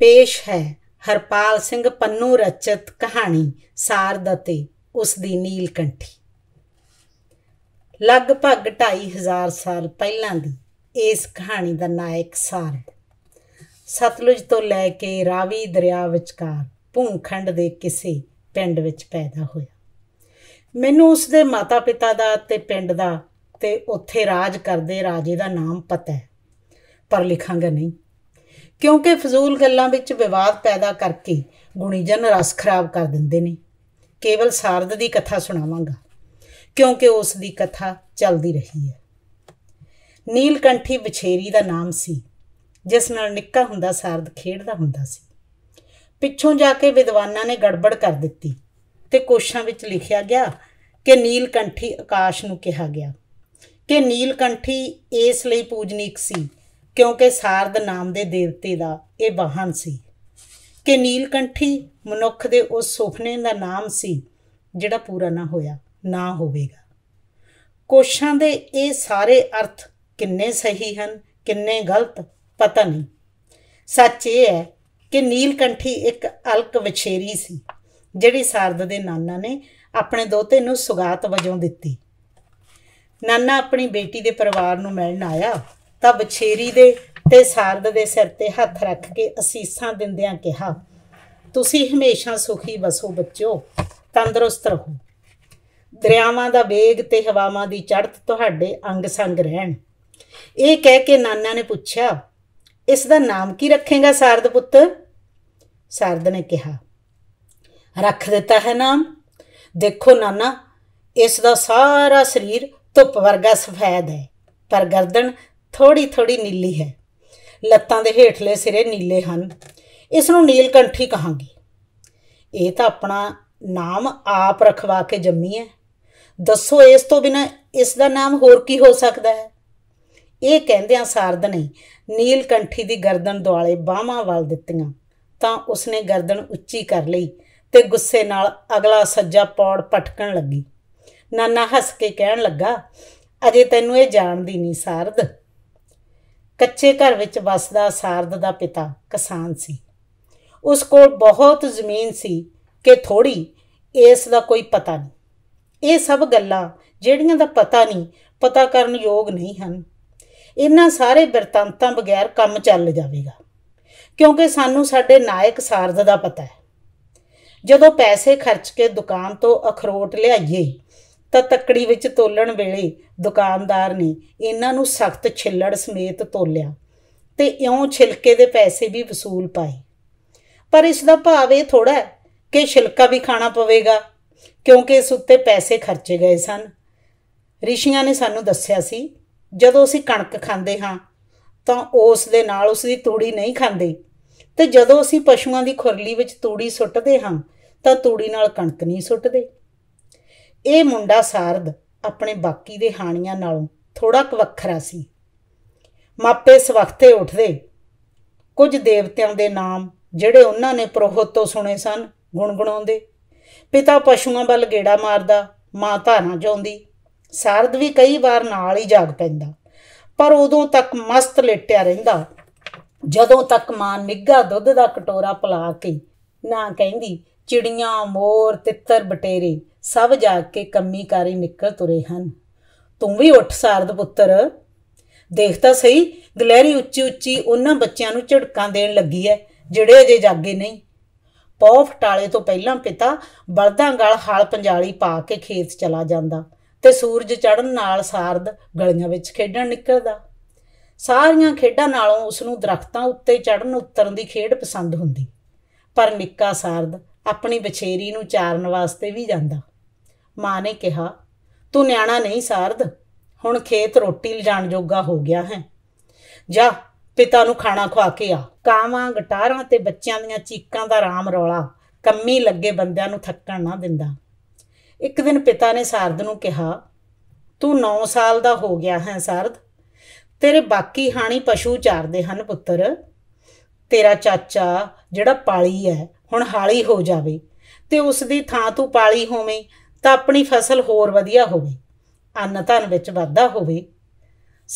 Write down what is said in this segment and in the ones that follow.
ਪੇਸ਼ ਹੈ ਹਰਪਾਲ ਸਿੰਘ ਪੰਨੂ ਰਚਿਤ ਕਹਾਣੀ ਸਾਰ ਦਤੇ ਉਸ ਦੀ ਨੀਲਕੰਠੀ ਲਗਭਗ 2500 ਸਾਲ ਪਹਿਲਾਂ ਦੀ ਇਸ ਕਹਾਣੀ ਦਾ ਨਾਇਕ ਸਾਰਦ ਸਤਲੁਜ ਤੋਂ ਲੈ ਕੇ ਰਾਵੀ ਦਰਿਆ ਵਿਚਕਾਰ ਭੂਖੰਡ ਦੇ ਕਿਸੇ ਪਿੰਡ ਵਿੱਚ ਪੈਦਾ ਹੋਇਆ ਮੈਨੂੰ ਉਸ ਦੇ ਮਾਤਾ-ਪਿਤਾ ਦਾ ਤੇ ਪਿੰਡ ਦਾ ਤੇ ਉੱਥੇ ਰਾਜ ਕਰਦੇ ਰਾਜੇ ਦਾ ਨਾਮ ਪਤਾ ਹੈ ਪਰ ਲਿਖਾਂਗਾ ਨਹੀਂ ਕਿਉਂਕਿ ਫਜ਼ੂਲ ਗੱਲਾਂ ਵਿੱਚ ਵਿਵਾਦ ਪੈਦਾ ਕਰਕੇ ਗੁਣੀਜਨ ਰਸ ਖਰਾਬ ਕਰ ਦਿੰਦੇ ਨੇ ਕੇਵਲ ਸਾਰਦ ਦੀ ਕਥਾ ਸੁਣਾਵਾਂਗਾ ਕਿਉਂਕਿ ਉਸ ਦੀ ਕਥਾ ਚੱਲਦੀ ਰਹੀ ਹੈ ਨੀਲਕੰਠੀ ਵਿਛੇਰੀ ਦਾ ਨਾਮ ਸੀ ਜਿਸ ਨਾਲ ਨਿੱਕਾ ਹੁੰਦਾ ਸਾਰਦ ਖੇਡਦਾ ਹੁੰਦਾ ਸੀ ਪਿੱਛੋਂ ਜਾ ਕੇ ਵਿਦਵਾਨਾਂ ਨੇ ਗੜਬੜ ਕਰ ਦਿੱਤੀ ਤੇ ਕੋਸ਼ਾਂ ਵਿੱਚ ਲਿਖਿਆ ਗਿਆ ਕਿ ਨੀਲਕੰਠੀ ਆਕਾਸ਼ ਨੂੰ ਕਿਹਾ ਗਿਆ ਕਿ ਨੀਲਕੰਠੀ ਇਸ ਲਈ ਪੂਜਨੀਕ ਸੀ ਕਿਉਂਕਿ ਸਾਰਦ ਨਾਮ ਦੇ ਦੇਵਤੇ ਦਾ ਇਹ ਵਾਹਨ ਸੀ ਕਿ ਨੀਲਕੰਠੀ ਮਨੁੱਖ ਦੇ ਉਸ ਸੁਪਨੇ ਦਾ ਨਾਮ ਸੀ ਜਿਹੜਾ ਪੂਰਾ ਨਾ ਹੋਇਆ ਨਾ ਹੋਵੇਗਾ ਕੋਸ਼ਾਂ ਦੇ ਇਹ ਸਾਰੇ ਅਰਥ ਕਿੰਨੇ ਸਹੀ ਹਨ ਕਿੰਨੇ ਗਲਤ ਪਤਾ ਨਹੀਂ ਸੱਚ ਇਹ ਹੈ ਕਿ ਨੀਲਕੰਠੀ ਇੱਕ ਅਲਕ ਵਿਛੇਰੀ ਸੀ ਜਿਹੜੀ ਸਾਰਦ ਦੇ ਨਾਨਾ ਨੇ ਆਪਣੇ ਦੋਤੇ ਨੂੰ ਸੁਗਾਤ ਵਜੋਂ ਦਿੱਤੀ ਨਾਨਾ ਆਪਣੀ ਬੇਟੀ ਦੇ ਪਰਿਵਾਰ ਨੂੰ ਮਿਲਣ ਆਇਆ ਤਾਂ ਬਛੇਰੀ ਦੇ ਤੇ ਸਾਰਦ ਦੇ ਸਿਰ ਤੇ ਹੱਥ ਰੱਖ ਕੇ ਅਸੀਸਾਂ ਦਿੰਦਿਆਂ ਕਿਹਾ ਤੁਸੀਂ ਹਮੇਸ਼ਾ ਸੁਖੀ ਬਸੋ ਬੱਚਿਓ ਤੰਦਰੁਸਤ ਰਹੋ ਦਰਿਆਵਾਂ ਦਾ ਵੇਗ ਤੇ ਹਵਾਵਾਂ ਦੀ ਚੜ੍ਹਤ ਤੁਹਾਡੇ ਅੰਗ ਸੰਗ ਰਹਿਣ ਇਹ ਕਹਿ ਕੇ ਨਾਨਾ ਨੇ ਪੁੱਛਿਆ ਇਸ ਦਾ ਨਾਮ ਕੀ ਰੱਖੇਗਾ ਸਾਰਦ ਪੁੱਤ ਸਾਰਦ ਨੇ ਕਿਹਾ ਰੱਖ ਦਿੱਤਾ ਹੈ ਨਾਮ ਦੇਖੋ ਨਾਨਾ ਇਸ ਦਾ ਸਾਰਾ ਸਰੀਰ ਧੁੱਪ ਵਰਗਾ ਸਫੈਦ ਹੈ ਪਰ ਗਰਦਨ ਥੋੜੀ ਥੋੜੀ ਨੀਲੀ ਹੈ ਲੱਤਾਂ ਦੇ ਹੇਠਲੇ ਸਿਰੇ ਨੀਲੇ ਹਨ ਇਸ ਨੂੰ ਨੀਲਕੰਠੀ ਕਹਾਂਗੇ ਇਹ ਤਾਂ ਆਪਣਾ ਨਾਮ ਆਪ ਰਖਵਾ ਕੇ ਜੰਮੀ ਹੈ ਦੱਸੋ ਇਸ ਤੋਂ ਬਿਨਾ ਇਸ ਦਾ ਨਾਮ ਹੋਰ ਕੀ ਹੋ ਸਕਦਾ ਹੈ ਇਹ ਕਹਿੰਦਿਆਂ ਸਾਰਦਨੇ ਨੀਲਕੰਠੀ ਦੀ ਗਰਦਨ ਦੁਆਲੇ ਬਾਹਾਂ ਵਾਲ ਦਿੱਤੀਆਂ ਤਾਂ ਉਸਨੇ ਗਰਦਨ ਉੱਚੀ ਕਰ ਲਈ ਤੇ ਗੁੱਸੇ ਨਾਲ ਅਗਲਾ ਸੱਜਾ ਪੌੜ ਪਟਕਣ ਲੱਗੀ ਨਾਨਾ ਹੱਸ ਕੇ ਕਹਿਣ ਲੱਗਾ ਅਜੇ ਤੈਨੂੰ ਇਹ ਜਾਣਦੀ ਨਹੀਂ ਸਾਰਦ ਕੱਚੇ ਘਰ ਵਿੱਚ ਵੱਸਦਾ ਸਾਰਦ ਦਾ ਪਿਤਾ ਕਿਸਾਨ ਸੀ ਉਸ ਕੋਲ ਬਹੁਤ ਜ਼ਮੀਨ ਸੀ ਕਿ ਥੋੜੀ ਇਸ ਦਾ ਕੋਈ ਪਤਾ ਨਹੀਂ ਇਹ ਸਭ ਗੱਲਾਂ ਜਿਹੜੀਆਂ ਦਾ ਪਤਾ ਨਹੀਂ ਪਤਾ ਕਰਨ ਯੋਗ ਨਹੀਂ ਹਨ ਇਹਨਾਂ ਸਾਰੇ ਬਿਰਤਾਂਤਾਂ ਬਗੈਰ ਕੰਮ ਚੱਲ ਜਾਵੇਗਾ ਕਿਉਂਕਿ ਸਾਨੂੰ ਸਾਡੇ ਨਾਇਕ ਸਾਰਦ ਦਾ ਪਤਾ ਹੈ ਜਦੋਂ ਪੈਸੇ ਖਰਚ ਕੇ ਦੁਕਾਨ ਤੋਂ ਅਖਰੋਟ ਲਿਆਈਏ ਤਾਂ ਤੱਕੜੀ ਵਿੱਚ ਤੋਲਣ ਵੇਲੇ ਦੁਕਾਨਦਾਰ ਨੇ ਇਹਨਾਂ ਨੂੰ ਸਖਤ ਛਿੱਲੜ ਸਮੇਤ ਤੋਲਿਆ ਤੇ ਇਉਂ ਛਿਲਕੇ ਦੇ ਪੈਸੇ ਵੀ ਵਸੂਲ ਪਾਏ ਪਰ ਇਸ ਦਾ ਭਾਵ ਇਹ ਥੋੜਾ ਹੈ ਕਿ ਛਿਲਕਾ ਵੀ ਖਾਣਾ ਪਵੇਗਾ ਕਿਉਂਕਿ ਇਸ ਉੱਤੇ ਪੈਸੇ ਖਰਚੇ ਗਏ ਸਨ ਰਿਸ਼ੀਆਂ ਨੇ ਸਾਨੂੰ ਦੱਸਿਆ ਸੀ ਜਦੋਂ ਅਸੀਂ ਕਣਕ ਖਾਂਦੇ ਹਾਂ ਤਾਂ ਉਸ ਦੇ ਨਾਲ ਉਸ ਦੀ ਤੂੜੀ ਨਹੀਂ ਖਾਂਦੇ ਤੇ ਜਦੋਂ ਅਸੀਂ ਪਸ਼ੂਆਂ ਦੀ ਖੁਰਲੀ ਵਿੱਚ ਤੂੜੀ ਸੁੱਟਦੇ ਹਾਂ ਤਾਂ ਤੂੜੀ ਨਾਲ ਕਣਕ ਨਹੀਂ ਸੁੱਟਦੇ ਇਹ ਮੁੰਡਾ ਸਾਰਦ ਆਪਣੇ ਬਾਕੀ ਦੇ ਹਾਣੀਆਂ ਨਾਲੋਂ ਥੋੜਾ ਕੁ ਵੱਖਰਾ ਸੀ ਮਾਪੇ ਸਵਖਤੇ ਉੱਠਦੇ ਕੁਝ ਦੇਵਤਿਆਂ ਦੇ ਨਾਮ ਜਿਹੜੇ ਉਹਨਾਂ ਨੇ ਪ੍ਰੋਹਤ ਤੋਂ ਸੁਣੇ ਸਨ ਗੁੰਗਣਾਉਂਦੇ ਪਿਤਾ ਪਸ਼ੂਆਂ ਵੱਲ ਗੇੜਾ ਮਾਰਦਾ ਮਾਂ ਧਾਰਾਂ ਜਾਂਦੀ ਸਾਰਦ ਵੀ ਕਈ ਵਾਰ ਨਾਲ ਹੀ ਜਾਗ ਪੈਂਦਾ ਪਰ ਉਦੋਂ ਤੱਕ ਮਸਤ ਲੇਟਿਆ ਰਹਿੰਦਾ ਜਦੋਂ ਤੱਕ ਮਾਂ ਨਿੱਗਾ ਦੁੱਧ ਦਾ ਕਟੋਰਾ ਪਲਾ ਕੇ ਨਾ ਕਹਿੰਦੀ ਚਿੜੀਆਂ ਮੋਰ ਤਿੱਤਰ ਬਟੇਰੇ ਸਭ ਜਾਗ ਕੇ ਕੰਮੀ ਕਾਰੀ ਨਿਕਲ ਤੁਰੇ ਹਨ ਤੂੰ ਵੀ ਉੱਠ ਸਾਰਦ ਪੁੱਤਰ ਦੇਖ ਤਾਂ ਸਹੀ ਗਲੈਰੀ ਉੱਚੀ ਉੱਚੀ ਉਹਨਾਂ ਬੱਚਿਆਂ ਨੂੰ ਝੜਕਾਂ ਦੇਣ ਲੱਗੀ ਐ ਜਿਹੜੇ ਅਜੇ ਜਾਗੇ ਨਹੀਂ ਪੌ ਫਟਾਲੇ ਤੋਂ ਪਹਿਲਾਂ ਪਿਤਾ ਬਲਦਾਂ ਗਲ ਹਾਲ ਪੰਜਾਲੀ ਪਾ ਕੇ ਖੇਤ ਚਲਾ ਜਾਂਦਾ ਤੇ ਸੂਰਜ ਚੜਨ ਨਾਲ ਸਾਰਦ ਗਲੀਆਂ ਵਿੱਚ ਖੇਡਣ ਨਿਕਲਦਾ ਸਾਰੀਆਂ ਖੇਡਾਂ ਨਾਲੋਂ ਉਸ ਨੂੰ ਦਰਖਤਾਂ ਉੱਤੇ ਚੜਨ ਉਤਰਨ ਦੀ ਖੇਡ ਪਸੰਦ ਹੁੰਦੀ ਪਰ ਨਿੱਕਾ ਸਾਰਦ ਆਪਣੀ ਬਛੇਰੀ ਨੂੰ ਚਾਰਨ ਵਾਸਤੇ ਵੀ ਜਾਂਦਾ ਮਾਂ ਨੇ ਕਿਹਾ ਤੂੰ ਨਿਆਣਾ ਨਹੀਂ ਸਾਰਦ ਹੁਣ ਖੇਤ ਰੋਟੀ ਲਿਜਾਣ ਜੋਗਾ ਹੋ ਗਿਆ ਹੈ ਜਾ ਪਿਤਾ ਨੂੰ ਖਾਣਾ ਖਵਾ ਕੇ ਆ ਕਾਵਾਂ ਗਟਾਰਾਂ ਤੇ ਬੱਚਿਆਂ ਦੀਆਂ ਚੀਕਾਂ ਦਾ ਰਾਮ ਰੋਲਾ ਕੰਮੀ ਲੱਗੇ ਬੰਦਿਆਂ ਨੂੰ ਥੱਕਣ ਨਾ ਦਿੰਦਾ ਇੱਕ ਦਿਨ ਪਿਤਾ ਨੇ ਸਾਰਦ ਨੂੰ ਕਿਹਾ ਤੂੰ 9 ਸਾਲ ਦਾ ਹੋ ਗਿਆ ਹੈ ਸਾਰਦ ਤੇਰੇ ਬਾਕੀ ਹਾਣੀ ਪਸ਼ੂ ਚਾਰਦੇ ਹਨ ਪੁੱਤਰ ਤੇਰਾ ਚਾਚਾ ਜਿਹੜਾ ਪਾਲੀ ਹੈ ਹੁਣ ਹਾਲੀ ਹੋ ਜਾਵੇ ਤੇ ਉਸ ਦੀ ਥਾਂ ਤੂੰ ਪਾਲੀ ਹੋਵੇਂ ਤਾਂ ਆਪਣੀ ਫਸਲ ਹੋਰ ਵਧੀਆ ਹੋਵੇ ਅੰਨ ਧਨ ਵਿੱਚ ਵਾਧਾ ਹੋਵੇ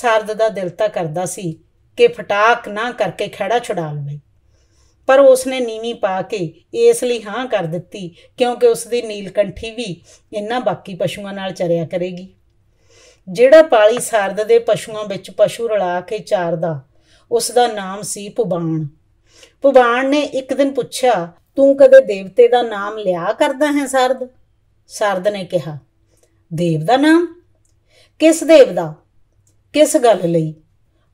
ਸਰਦ ਦਾ ਦਿਲ ਤਾਂ ਕਰਦਾ ਸੀ ਕਿ ਫਟਾਕ ਨਾ ਕਰਕੇ ਖੜਾ ਛੁਡਾ ਲਵੇ ਪਰ ਉਸਨੇ ਨੀਵੀਂ ਪਾ ਕੇ ਇਸ ਲਈ ਹਾਂ ਕਰ ਦਿੱਤੀ ਕਿਉਂਕਿ ਉਸ ਦੀ ਨੀਲਕੰਠੀ ਵੀ ਇੰਨਾ ਬਾਕੀ ਪਸ਼ੂਆਂ ਨਾਲ ਚਰਿਆ ਕਰੇਗੀ ਜਿਹੜਾ ਪਾਲੀ ਸਰਦ ਦੇ ਪਸ਼ੂਆਂ ਵਿੱਚ ਪਸ਼ੂ ਰਲਾ ਕੇ ਚਾਰਦਾ ਉਸ ਦਾ ਨਾਮ ਸੀ ਪੁਬਾਨ ਪੁਬਾਨ ਨੇ ਇੱਕ ਦਿਨ ਪੁੱਛਿਆ ਤੂੰ ਕਦੇ ਦੇਵਤੇ ਦਾ ਨਾਮ ਲਿਆ ਕਰਦਾ ਹੈ ਸਰਦ ਸਰਦ ਨੇ ਕਿਹਾ ਦੇਵ ਦਾ ਨਾਮ ਕਿਸ ਦੇਵ ਦਾ ਕਿਸ ਗੱਲ ਲਈ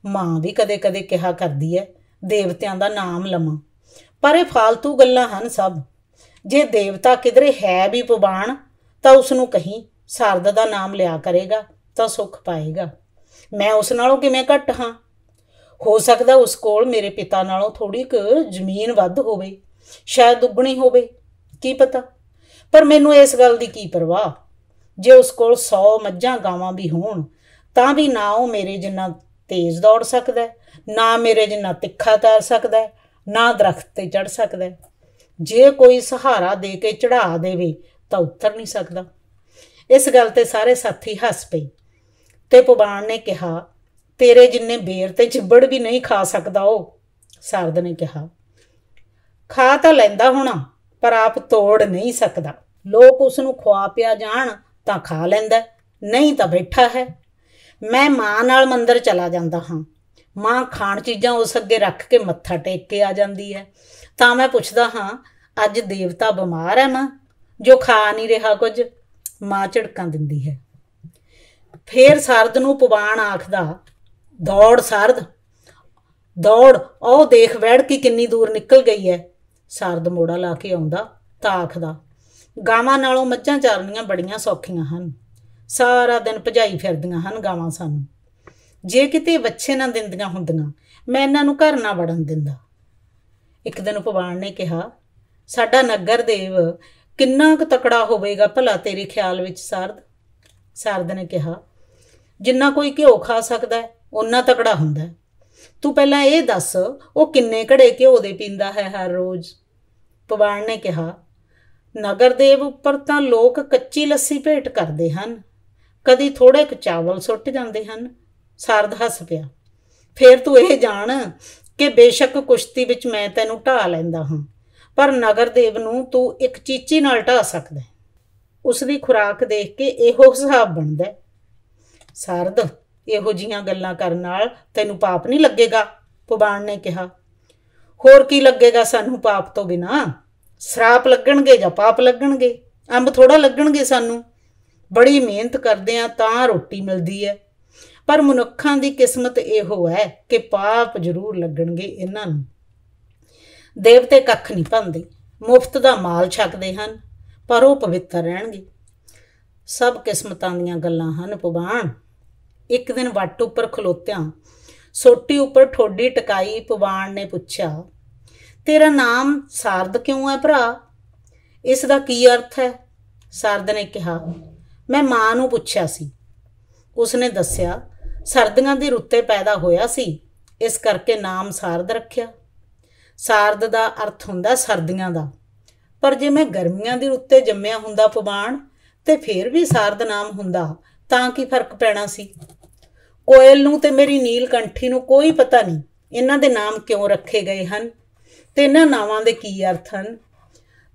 ਮਾਂ ਵੀ ਕਦੇ-ਕਦੇ ਕਿਹਾ ਕਰਦੀ ਹੈ ਦੇਵਤਿਆਂ ਦਾ ਨਾਮ ਲਵਾਂ ਪਰ ਇਹ ਫਾਲਤੂ ਗੱਲਾਂ ਹਨ ਸਭ ਜੇ ਦੇਵਤਾ ਕਿਧਰੇ ਹੈ ਵੀ ਪਵਾਨ ਤਾਂ ਉਸ ਨੂੰ ਕਹੀਂ ਸਰਦ ਦਾ ਨਾਮ ਲਿਆ ਕਰੇਗਾ ਤਾਂ ਸੁਖ ਪਾਏਗਾ ਮੈਂ ਉਸ ਨਾਲੋਂ ਕਿਵੇਂ ਘੱਟ ਹਾਂ ਹੋ ਸਕਦਾ ਉਸ ਕੋਲ ਮੇਰੇ ਪਿਤਾ ਨਾਲੋਂ ਥੋੜੀ ਕੁ ਜ਼ਮੀਨ ਵੱਧ ਹੋਵੇ ਸ਼ਾਇਦ ਦੁੱਗਣੀ ਹੋਵੇ ਕੀ ਪਤਾ ਪਰ ਮੈਨੂੰ ਇਸ ਗੱਲ ਦੀ ਕੀ ਪਰਵਾਹ ਜੇ ਉਸ ਕੋਲ 100 ਮੱਝਾਂ ਗਾਵਾਂ ਵੀ ਹੋਣ ਤਾਂ ਵੀ ਨਾ ਉਹ ਮੇਰੇ ਜਿੰਨਾ ਤੇਜ਼ ਦੌੜ ਸਕਦਾ ਨਾ ਮੇਰੇ ਜਿੰਨਾ ਤਿੱਖਾ ਤਾਰ ਸਕਦਾ ਨਾ ਦਰਖਤ ਤੇ ਚੜ ਸਕਦਾ ਜੇ ਕੋਈ ਸਹਾਰਾ ਦੇ ਕੇ ਚੜਾ ਦੇਵੇ ਤਾਂ ਉੱਤਰ ਨਹੀਂ ਸਕਦਾ ਇਸ ਗੱਲ ਤੇ ਸਾਰੇ ਸਾਥੀ ਹੱਸ ਪਏ ਤੇ ਪਵਾਨ ਨੇ ਕਿਹਾ ਤੇਰੇ ਜਿੰਨੇ ਬੇਰ ਤੇ ਚਿੱਬੜ ਵੀ ਨਹੀਂ ਖਾ ਸਕਦਾ ਉਹ ਸਰਦ ਨੇ ਕਿਹਾ ਖਾ ਤਾਂ ਲੈਂਦਾ ਹੋਣਾ ਪਰ ਆਪ ਤੋੜ ਨਹੀਂ ਸਕਦਾ ਲੋਕ ਉਸ ਨੂੰ ਖਵਾ ਪਿਆ ਜਾਣ ਤਾਂ ਖਾ ਲੈਂਦਾ ਨਹੀਂ ਤਾਂ ਬੈਠਾ ਹੈ ਮੈਂ ਮਾਂ ਨਾਲ ਮੰਦਰ ਚਲਾ ਜਾਂਦਾ ਹਾਂ ਮਾਂ ਖਾਣ ਚੀਜ਼ਾਂ ਉਸ ਅੱਗੇ ਰੱਖ ਕੇ ਮੱਥਾ ਟੇਕ ਕੇ ਆ ਜਾਂਦੀ ਹੈ ਤਾਂ ਮੈਂ ਪੁੱਛਦਾ ਹਾਂ ਅੱਜ ਦੇਵਤਾ ਬਿਮਾਰ ਹੈ ਮਾਂ ਜੋ ਖਾ ਨਹੀਂ ਰਿਹਾ ਕੁਝ ਮਾਂ ਝੜਕਾਂ ਦਿੰਦੀ ਹੈ ਫੇਰ ਸਰਦ ਨੂੰ ਪਵਾਣ ਆਖਦਾ ਦੌੜ ਸਰਦ ਦੌੜ ਉਹ ਦੇਖ ਵੜ ਕੀ ਕਿੰਨੀ ਦੂਰ ਨਿਕਲ ਗਈ ਹੈ ਸਰਦ ਮੋੜਾ ਲਾ ਕੇ ਆਉਂਦਾ ਤਾਂ ਦਾ ਗਾਵਾਂ ਨਾਲੋਂ ਮੱਝਾਂ ਚਾਰਨੀਆਂ ਬੜੀਆਂ ਸੌਖੀਆਂ ਹਨ ਸਾਰਾ ਦਿਨ ਭਜਾਈ ਫਿਰਦੀਆਂ ਹਨ ਗਾਵਾਂ ਸਾਨੂੰ ਜੇ ਕਿਤੇ ਬੱਚੇ ਨਾ ਦਿੰਦੀਆਂ ਹੁੰਦੀਆਂ ਮੈਂ ਇਹਨਾਂ ਨੂੰ ਘਰ ਨਾ ਵੜਨ ਦਿੰਦਾ ਇੱਕ ਦਿਨ ਭਵਾਨ ਨੇ ਕਿਹਾ ਸਾਡਾ ਨਗਰ ਦੇਵ ਕਿੰਨਾ ਕੁ ਤਕੜਾ ਹੋਵੇਗਾ ਭਲਾ ਤੇਰੇ ਖਿਆਲ ਵਿੱਚ ਸਰਦ ਸਰਦ ਨੇ ਕਿਹਾ ਜਿੰਨਾ ਕੋਈ ਘਿਓ ਖਾ ਸਕਦਾ ਹੈ ਤਕੜਾ ਹੁੰਦਾ ਤੂੰ ਪਹਿਲਾਂ ਇਹ ਦੱਸ ਉਹ ਕਿੰਨੇ ਘੜੇ ਘਿਓ ਦੇ ਪੀਂਦਾ ਹੈ ਹਰ ਰੋਜ਼ ਪਵਾਣ ਨੇ ਕਿਹਾ ਨਗਰ ਦੇਵ ਉੱਪਰ ਤਾਂ ਲੋਕ ਕੱਚੀ ਲੱਸੀ ਭੇਟ ਕਰਦੇ ਹਨ ਕਦੀ ਥੋੜੇ ਕੁ ਚਾਵਲ ਸੁੱਟ ਜਾਂਦੇ ਹਨ ਸਰਦ ਹੱਸ ਪਿਆ ਫੇਰ ਤੂੰ ਇਹ ਜਾਣ ਕਿ ਬੇਸ਼ੱਕ ਕੁਸ਼ਤੀ ਵਿੱਚ ਮੈਂ ਤੈਨੂੰ ਢਾ ਲੈਂਦਾ ਹਾਂ ਪਰ ਨਗਰ ਦੇਵ ਨੂੰ ਤੂੰ ਇੱਕ ਚੀਚੀ ਨਾਲ ਢਾ ਸਕਦਾ ਉਸ ਦੀ ਖੁਰਾਕ ਦੇਖ ਕੇ ਇਹੋ ਹਿਸਾਬ ਬਣਦਾ ਸਰਦ ਇਹੋ ਜੀਆਂ ਗੱਲਾਂ ਕਰਨ ਨਾਲ ਤੈਨੂੰ ਪਾਪ ਨਹੀਂ ਲੱਗੇਗਾ ਪੁਬਾਨ ਨੇ ਕਿਹਾ ਹੋਰ ਕੀ ਲੱਗੇਗਾ ਸਾਨੂੰ ਪਾਪ ਤੋਂ ਬਿਨਾ ਸਰਾਪ ਲੱਗਣਗੇ ਜਾਂ ਪਾਪ ਲੱਗਣਗੇ ਅੰਬ ਥੋੜਾ ਲੱਗਣਗੇ ਸਾਨੂੰ ਬੜੀ ਮਿਹਨਤ ਕਰਦੇ ਆ ਤਾਂ ਰੋਟੀ ਮਿਲਦੀ ਹੈ ਪਰ ਮਨੁੱਖਾਂ ਦੀ ਕਿਸਮਤ ਇਹੋ ਹੈ ਕਿ ਪਾਪ ਜ਼ਰੂਰ ਲੱਗਣਗੇ ਇਹਨਾਂ ਨੂੰ ਦੇਵਤੇ ਕੱਖ ਨਹੀਂ ਭੰਦੇ ਮੁਫਤ ਦਾ ਮਾਲ ਛਕਦੇ ਹਨ ਪਰ ਉਹ ਪਵਿੱਤਰ ਰਹਿਣਗੇ ਸਭ ਕਿਸਮਤਾਂ ਦੀਆਂ ਗੱਲਾਂ ਹਨ ਪਵਾਨ ਇੱਕ ਦਿਨ ਵੱਟ ਉੱਪਰ ਖਲੋਤਿਆਂ ਸੋਟੀ ਉੱਪਰ ਠੋਡੀ ਟਿਕਾਈ ਪਵਾਨ ਨੇ ਪੁੱਛਿਆ ਤੇਰਾ ਨਾਮ ਸਾਰਦ ਕਿਉਂ ਹੈ ਭਰਾ ਇਸ ਦਾ ਕੀ ਅਰਥ ਹੈ ਸਰਦ ਨੇ ਕਿਹਾ ਮੈਂ ਮਾਂ ਨੂੰ ਪੁੱਛਿਆ ਸੀ ਉਸ ਨੇ ਦੱਸਿਆ ਸਰਦੀਆਂ ਦੇ ਰੁੱਤੇ ਪੈਦਾ ਹੋਇਆ ਸੀ ਇਸ ਕਰਕੇ ਨਾਮ ਸਰਦ ਰੱਖਿਆ ਸਰਦ ਦਾ ਅਰਥ ਹੁੰਦਾ ਸਰਦੀਆਂ ਦਾ ਪਰ ਜੇ ਮੈਂ ਗਰਮੀਆਂ ਦੀ ਰੁੱਤੇ ਜੰਮਿਆ ਹੁੰਦਾ ਪਵਾਨ ਤੇ ਫੇਰ ਵੀ ਸਰਦ ਨਾਮ ਹੁੰਦਾ ਤਾਂ ਕੀ ਫਰਕ ਪੈਣਾ ਸੀ ਕੋਇਲ ਨੂੰ ਤੇ ਮੇਰੀ ਨੀਲ ਕੰਠੀ ਨੂੰ ਕੋਈ ਪਤਾ ਨਹੀਂ ਇਹਨਾਂ ਦੇ ਨਾਮ ਕਿਉਂ ਰੱਖੇ ਗਏ ਹਨ ਤੇ ਇਹਨਾਂ ਨਾਵਾਂ ਦੇ ਕੀ ਅਰਥ ਹਨ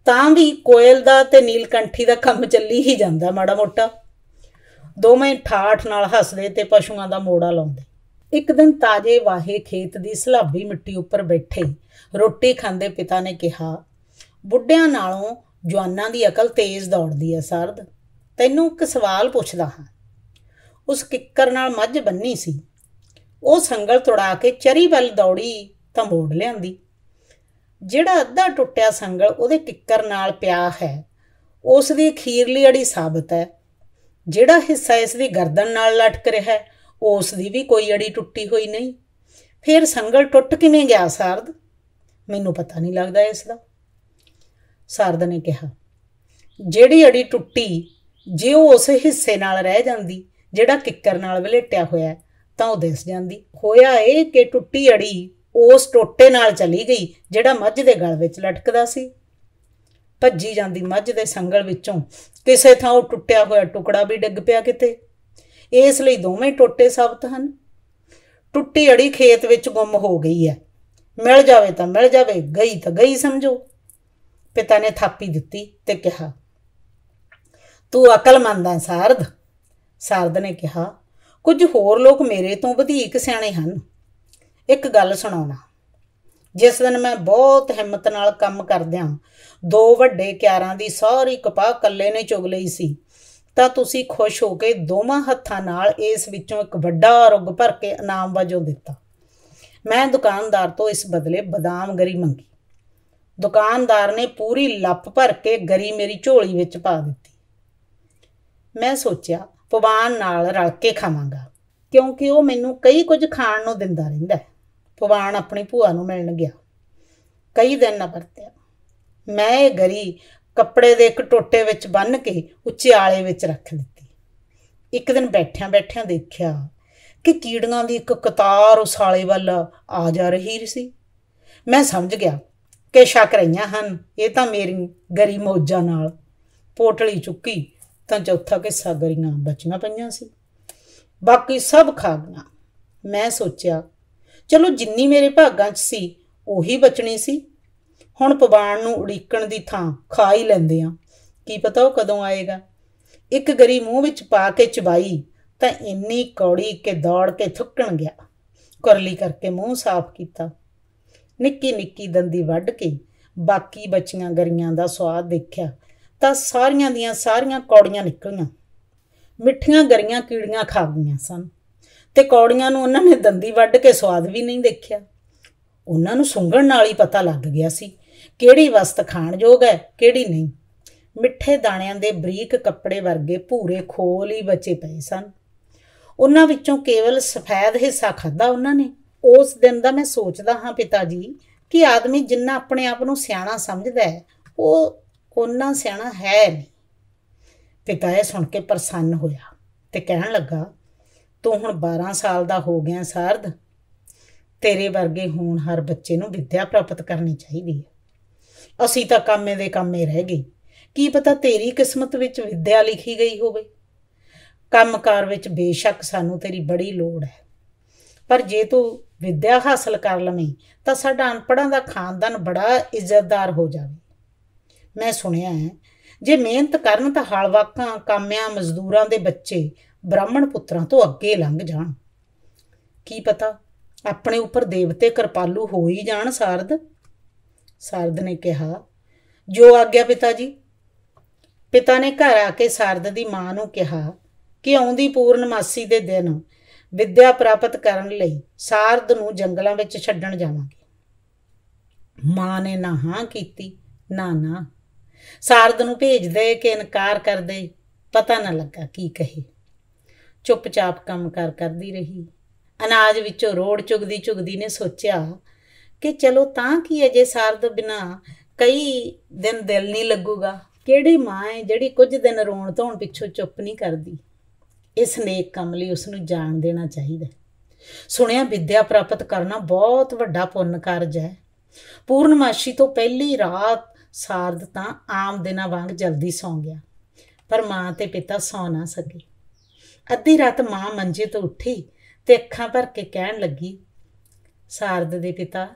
ਤਾਂ ਵੀ ਕੋਇਲ ਦਾ ਤੇ ਨੀਲਕੰਠੀ ਦਾ ਕੰਮ ਚੱਲੀ ਹੀ ਜਾਂਦਾ ਮਾੜਾ ਮੋਟਾ ਦੋਵੇਂ ਠਾਠ ਨਾਲ ਹੱਸਦੇ ਤੇ ਪਸ਼ੂਆਂ ਦਾ ਮੋੜਾ ਲਾਉਂਦੇ ਇੱਕ ਦਿਨ ਤਾਜੇ ਵਾਹੇ ਖੇਤ ਦੀ ਸਲਾਬੀ ਮਿੱਟੀ ਉੱਪਰ ਬੈਠੇ ਰੋਟੀ ਖਾਂਦੇ ਪਿਤਾ ਨੇ ਕਿਹਾ ਬੁੱਢਿਆਂ ਨਾਲੋਂ ਜਵਾਨਾਂ ਦੀ ਅਕਲ ਤੇਜ਼ ਦੌੜਦੀ ਹੈ ਸਰਦ ਤੈਨੂੰ ਇੱਕ ਸਵਾਲ ਪੁੱਛਦਾ ਹਾਂ ਉਸ ਕਿੱਕਰ ਨਾਲ ਮੱਝ ਬੰਨੀ ਸੀ ਉਹ ਸੰਗਲ ਤੋੜਾ ਕੇ ਚਰੀ ਵੱਲ ਦੌੜੀ ਤਾਂ ਮੋੜ ਲਿਆਂਦੀ ਜਿਹੜਾ ਅੱਧਾ ਟੁੱਟਿਆ ਸੰਗਲ ਉਹਦੇ ਕਿੱਕਰ ਨਾਲ ਪਿਆ ਹੈ ਉਸ ਦੀ ਖੀਰਲੀ ਅੜੀ ਸਾਬਤ ਹੈ ਜਿਹੜਾ ਹਿੱਸਾ ਇਸ ਦੀ ਗਰਦਨ ਨਾਲ ਲਟਕ ਰਿਹਾ ਹੈ ਉਸ ਦੀ ਵੀ ਕੋਈ ਅੜੀ ਟੁੱਟੀ ਹੋਈ ਨਹੀਂ ਫਿਰ ਸੰਗਲ ਟੁੱਟ ਕਿਵੇਂ ਗਿਆ ਸਰਦ ਮੈਨੂੰ ਪਤਾ ਨਹੀਂ ਲੱਗਦਾ ਇਸ ਦਾ ਸਰਦ ਨੇ ਕਿਹਾ ਜਿਹੜੀ ਅੜੀ ਟੁੱਟੀ ਜੇ ਉਹ ਉਸ ਹਿੱਸੇ ਨਾਲ ਰਹਿ ਜਾਂਦੀ ਜਿਹੜਾ ਕਿੱਕਰ ਨਾਲ ਵਲੇਟਿਆ ਹੋਇਆ ਤਾਂ ਉਹ ਦਿਸ ਜਾਂਦੀ ਹੋਇਆ ਇਹ ਕਿ ਟੁੱਟੀ ਅੜੀ ਉਸ ਟੋਟੇ ਨਾਲ ਚਲੀ ਗਈ ਜਿਹੜਾ ਮੱਝ ਦੇ ਗਲ ਵਿੱਚ ਲਟਕਦਾ ਸੀ ਭੱਜੀ ਜਾਂਦੀ ਮੱਝ ਦੇ ਸੰਗਲ ਵਿੱਚੋਂ ਕਿਸੇ ਥਾਂ ਉਹ ਟੁੱਟਿਆ ਹੋਇਆ ਟੁਕੜਾ ਵੀ ਡਿੱਗ ਪਿਆ ਕਿਤੇ ਇਸ ਲਈ ਦੋਵੇਂ ਟੋਟੇ ਸਾਬਤ ਹਨ ਟੁੱਟੀ ਅੜੀ ਖੇਤ ਵਿੱਚ ਗੁੰਮ ਹੋ ਗਈ ਹੈ ਮਿਲ ਜਾਵੇ ਤਾਂ ਮਿਲ ਜਾਵੇ ਗਈ ਤਾਂ ਗਈ ਸਮਝੋ ਪਿਤਾ ਨੇ ਥਾਪੀ ਦਿੱਤੀ ਤੇ ਕਿਹਾ ਤੂੰ ਅਕਲਮੰਦ ਹੈ ਸਾਰਦ ਸਾਰਦ ਨੇ ਕਿਹਾ ਕੁਝ ਹੋਰ ਲੋਕ ਮੇਰੇ ਤੋਂ ਵਧੇਕ ਸਿਆਣੇ ਹਨ ਇੱਕ ਗੱਲ ਸੁਣਾਉਣਾ ਜਿਸ ਦਿਨ ਮੈਂ ਬਹੁਤ ਹਿੰਮਤ ਨਾਲ ਕੰਮ ਕਰਦਿਆਂ ਦੋ ਵੱਡੇ ਕਿਆਰਾਂ ਦੀ ਸਾਰੀ ਕਪਾਹ ਕੱਲੇ ਨੇ ਚੁਗ ਲਈ ਸੀ ਤਾਂ ਤੁਸੀਂ ਖੁਸ਼ ਹੋ ਕੇ ਦੋਵਾਂ ਹੱਥਾਂ ਨਾਲ ਇਸ ਵਿੱਚੋਂ ਇੱਕ ਵੱਡਾ ਰੁੱਗ ਭਰ ਕੇ ਇਨਾਮ ਵਜੋਂ ਦਿੱਤਾ ਮੈਂ ਦੁਕਾਨਦਾਰ ਤੋਂ ਇਸ ਬਦਲੇ ਬਦਾਮ ਗਰੀ ਮੰਗੀ ਦੁਕਾਨਦਾਰ ਨੇ ਪੂਰੀ ਲੱਪ ਭਰ ਕੇ ਗਰੀ ਮੇਰੀ ਝੋਲੀ ਵਿੱਚ ਪਾ ਦਿੱਤੀ ਮੈਂ ਸੋਚਿਆ ਪਵਾਨ ਨਾਲ ਰਲ ਕੇ ਖਾਵਾਂਗਾ ਕਿਉਂਕਿ ਉਹ ਮੈਨੂੰ ਕਈ ਕੁਝ ਖਾਣ ਨੂੰ ਦਿੰਦਾ ਰਹਿੰਦਾ ਹੈ ਪਵਾਨ ਆਪਣੀ ਭੂਆ ਨੂੰ ਮਿਲਣ ਗਿਆ ਕਈ ਦਿਨ ਨਾ ਵਰਤਿਆ ਮੈਂ ਇਹ ਗਰੀ ਕੱਪੜੇ ਦੇ ਇੱਕ ਟੋਟੇ ਵਿੱਚ ਬੰਨ ਕੇ ਉੱਚੇ ਆਲੇ ਵਿੱਚ ਰੱਖ ਦਿੱਤੀ ਇੱਕ ਦਿਨ ਬੈਠਿਆਂ ਬੈਠਿਆਂ ਦੇਖਿਆ ਕਿ ਕੀੜੀਆਂ ਦੀ ਇੱਕ ਕਤਾਰ ਉਸ ਆਲੇ ਵੱਲ ਆ ਜਾ ਰਹੀ ਸੀ ਮੈਂ ਸਮਝ ਗਿਆ ਕਿ ਸ਼ੱਕ ਰਹੀਆਂ ਹਨ ਇਹ ਤਾਂ ਮੇਰੀ ਗਰੀ ਮੋਜਾਂ ਨਾਲ ਪੋਟਲੀ ਚੁੱਕੀ ਤਾਂ ਚੌਥਾ ਕਿੱਸਾ ਗਰੀਆਂ ਬਚੀਆਂ ਪਈਆਂ ਸੀ ਬਾਕੀ ਸਭ ਖਾ ਮੈਂ ਸੋਚਿਆ ਚਲੋ ਜਿੰਨੀ ਮੇਰੇ ਭਾਗਾਂ 'ਚ ਸੀ ਉਹੀ ਬਚਣੀ ਸੀ ਹੁਣ ਪਵਾਨ ਨੂੰ ਉਡੀਕਣ ਦੀ ਥਾਂ ਖਾ ਹੀ ਲੈਂਦੇ ਆ ਕੀ ਪਤਾ ਉਹ ਕਦੋਂ ਆਏਗਾ ਇੱਕ ਗਰੀ ਮੂੰਹ ਵਿੱਚ ਪਾ ਕੇ ਚਬਾਈ ਤਾਂ ਇੰਨੀ ਕੌੜੀ ਕਿ ਦੌੜ ਕੇ ਥੁੱਕਣ ਗਿਆ ਕਰਲੀ ਕਰਕੇ ਮੂੰਹ ਸਾਫ਼ ਕੀਤਾ ਨਿੱਕੀ ਨਿੱਕੀ ਦੰਦੀ ਵੱਢ ਕੇ ਬਾਕੀ ਬਚੀਆਂ ਗਰੀਆਂ ਦਾ ਸਵਾਦ ਦੇਖਿਆ ਤਾਂ ਸਾਰੀਆਂ ਦੀਆਂ ਸਾਰੀਆਂ ਕੌੜੀਆਂ ਨਿਕਲੀਆਂ ਮਿੱਠੀਆਂ ਗਰੀਆਂ ਕੀੜੀਆਂ ਖਾ ਗਈਆਂ ਸਨ ਤੇ ਕੌੜੀਆਂ ਨੂੰ ਉਹਨਾਂ ਨੇ ਦੰਦੀ ਵੱਢ ਕੇ ਸਵਾਦ ਵੀ ਨਹੀਂ ਦੇਖਿਆ ਉਹਨਾਂ ਨੂੰ ਸੁੰਘਣ ਨਾਲ ਹੀ ਪਤਾ ਲੱਗ ਗਿਆ ਸੀ ਕਿਹੜੀ ਵਸਤ ਖਾਣ ਯੋਗ ਹੈ ਕਿਹੜੀ ਨਹੀਂ ਮਿੱਠੇ ਦਾਣਿਆਂ ਦੇ ਬਰੀਕ ਕੱਪੜੇ ਵਰਗੇ ਭੂਰੇ ਖੋਲ ਹੀ ਬਚੇ ਪਏ ਸਨ ਉਹਨਾਂ ਵਿੱਚੋਂ ਕੇਵਲ ਸਫੈਦ ਹਿੱਸਾ ਖਾਦਾ ਉਹਨਾਂ ਨੇ ਉਸ ਦਿਨ ਦਾ ਮੈਂ ਸੋਚਦਾ ਹਾਂ ਪਿਤਾ ਜੀ ਕਿ ਆਦਮੀ ਜਿੰਨਾ ਆਪਣੇ ਆਪ ਨੂੰ ਸਿਆਣਾ ਸਮਝਦਾ ਹੈ ਉਹ ਉਹਨਾਂ ਸਿਆਣਾ ਹੈ ਨਹੀਂ ਪਿਤਾ ਇਹ ਸੁਣ ਕੇ ਪ੍ਰਸੰਨ ਹੋਇਆ ਤੇ ਕਹਿਣ ਲੱਗਾ ਤੂੰ ਹੁਣ 12 ਸਾਲ ਦਾ ਹੋ ਗਿਆ ਸਰਦ ਤੇਰੇ ਵਰਗੇ ਹਰ ਬੱਚੇ ਨੂੰ ਵਿੱਦਿਆ ਪ੍ਰਾਪਤ ਕਰਨੀ ਚਾਹੀਦੀ ਹੈ ਅਸੀਂ ਤਾਂ ਕੰਮੇ ਦੇ ਕੰਮੇ ਰਹਿ ਗਏ ਕੀ ਪਤਾ ਤੇਰੀ ਕਿਸਮਤ ਵਿੱਚ ਵਿੱਦਿਆ ਲਿਖੀ ਗਈ ਹੋਵੇ ਕੰਮਕਾਰ ਵਿੱਚ ਬੇਸ਼ੱਕ ਸਾਨੂੰ ਤੇਰੀ ਬੜੀ ਲੋੜ ਹੈ ਪਰ ਜੇ ਤੂੰ ਵਿੱਦਿਆ ਹਾਸਲ ਕਰ ਲਵੇਂ ਤਾਂ ਸਾਡਾ ਅਨਪੜਾਂ ਦਾ ਖਾਨਦਾਨ ਬੜਾ ਇੱਜ਼ਤਦਾਰ ਹੋ ਜਾਵੇ ਮੈਂ ਸੁਣਿਆ ਹੈ ਜੇ ਮਿਹਨਤ ਕਰਨ ਤਾਂ ਹਲਵਾਕਾਂ ਕਾਮਿਆਂ ਮਜ਼ਦੂਰਾਂ ਦੇ ਬੱਚੇ ਬ੍ਰਾਹਮਣ ਪੁੱਤਰਾਂ ਤੋਂ ਅੱਗੇ ਲੰਘ ਜਾਣ ਕੀ ਪਤਾ ਆਪਣੇ ਉੱਪਰ ਦੇਵਤੇ ਕਿਰਪਾਲੂ ਹੋ ਹੀ ਜਾਣ ਸਾਰਦ ਸਾਰਦ ਨੇ ਕਿਹਾ ਜੋ ਆਗਿਆ ਪਿਤਾ ਜੀ ਪਿਤਾ ਨੇ ਘਰ ਆ ਕੇ ਸਾਰਦ ਦੀ ਮਾਂ ਨੂੰ ਕਿਹਾ ਕਿ ਆਉਂਦੀ ਪੂਰਨਮਾਸੀ ਦੇ ਦਿਨ ਵਿਦਿਆ ਪ੍ਰਾਪਤ ਕਰਨ ਲਈ ਸਾਰਦ ਨੂੰ ਜੰਗਲਾਂ ਵਿੱਚ ਛੱਡਣ ਜਾਵਾਂਗੇ ਮਾਂ ਨੇ ਨਾ ਹਾਂ ਕੀਤੀ ਨਾ ਨਾ ਸਾਰਦ ਨੂੰ ਭੇਜ ਦੇ ਕਿ ਇਨਕਾਰ ਕਰ ਦੇ ਪਤਾ ਨਾ ਲੱਗਾ ਕੀ ਕਹੇ ਚੁੱਪਚਾਪ ਕੰਮ ਕਰ ਕਰਦੀ ਰਹੀ ਅਨਾਜ ਵਿੱਚੋਂ ਰੋੜ ਚੁਗਦੀ ਚੁਗਦੀ ਨੇ ਸੋਚਿਆ ਕਿ ਚਲੋ ਤਾਂ ਕੀ ਅਜੇ ਸਾਰ ਤੋਂ ਬਿਨਾ ਕਈ ਦਿਨ ਦਿਲ ਨਹੀਂ ਲੱਗੂਗਾ ਕਿਹੜੀ ਮਾਂ ਹੈ ਜਿਹੜੀ ਕੁਝ ਦਿਨ ਰੋਣ ਧੋਣ ਪਿੱਛੋਂ ਚੁੱਪ ਨਹੀਂ ਕਰਦੀ ਇਸ ਨੇਕ ਕੰਮ ਲਈ ਉਸ ਨੂੰ ਜਾਣ ਦੇਣਾ ਚਾਹੀਦਾ ਸੁਣਿਆ ਵਿਦਿਆ ਪ੍ਰਾਪਤ ਕਰਨਾ ਬਹੁਤ ਵੱਡਾ ਪੁੰਨ ਕਾਰਜ ਹੈ ਪੂਰਨਮਾਸ਼ੀ ਤੋਂ ਪਹਿਲੀ ਰਾਤ ਸਾਰਦ ਤਾਂ ਆਮ ਦਿਨਾਂ ਵਾਂਗ ਜਲਦੀ ਸੌਂ ਗਿਆ ਪਰ ਮਾਂ ਤੇ ਪਿਤਾ ਸੌ ਨਾ ਸਕੇ ਅੱਧੀ ਰਾਤ ਮਾਂ ਮੰਜੇ ਤੋਂ ਉੱਠੀ ਤੇ ਅੱਖਾਂ ਭਰ ਕੇ ਕਹਿਣ ਲੱਗੀ ਸਾਰਦ ਦੇ ਪਿਤਾ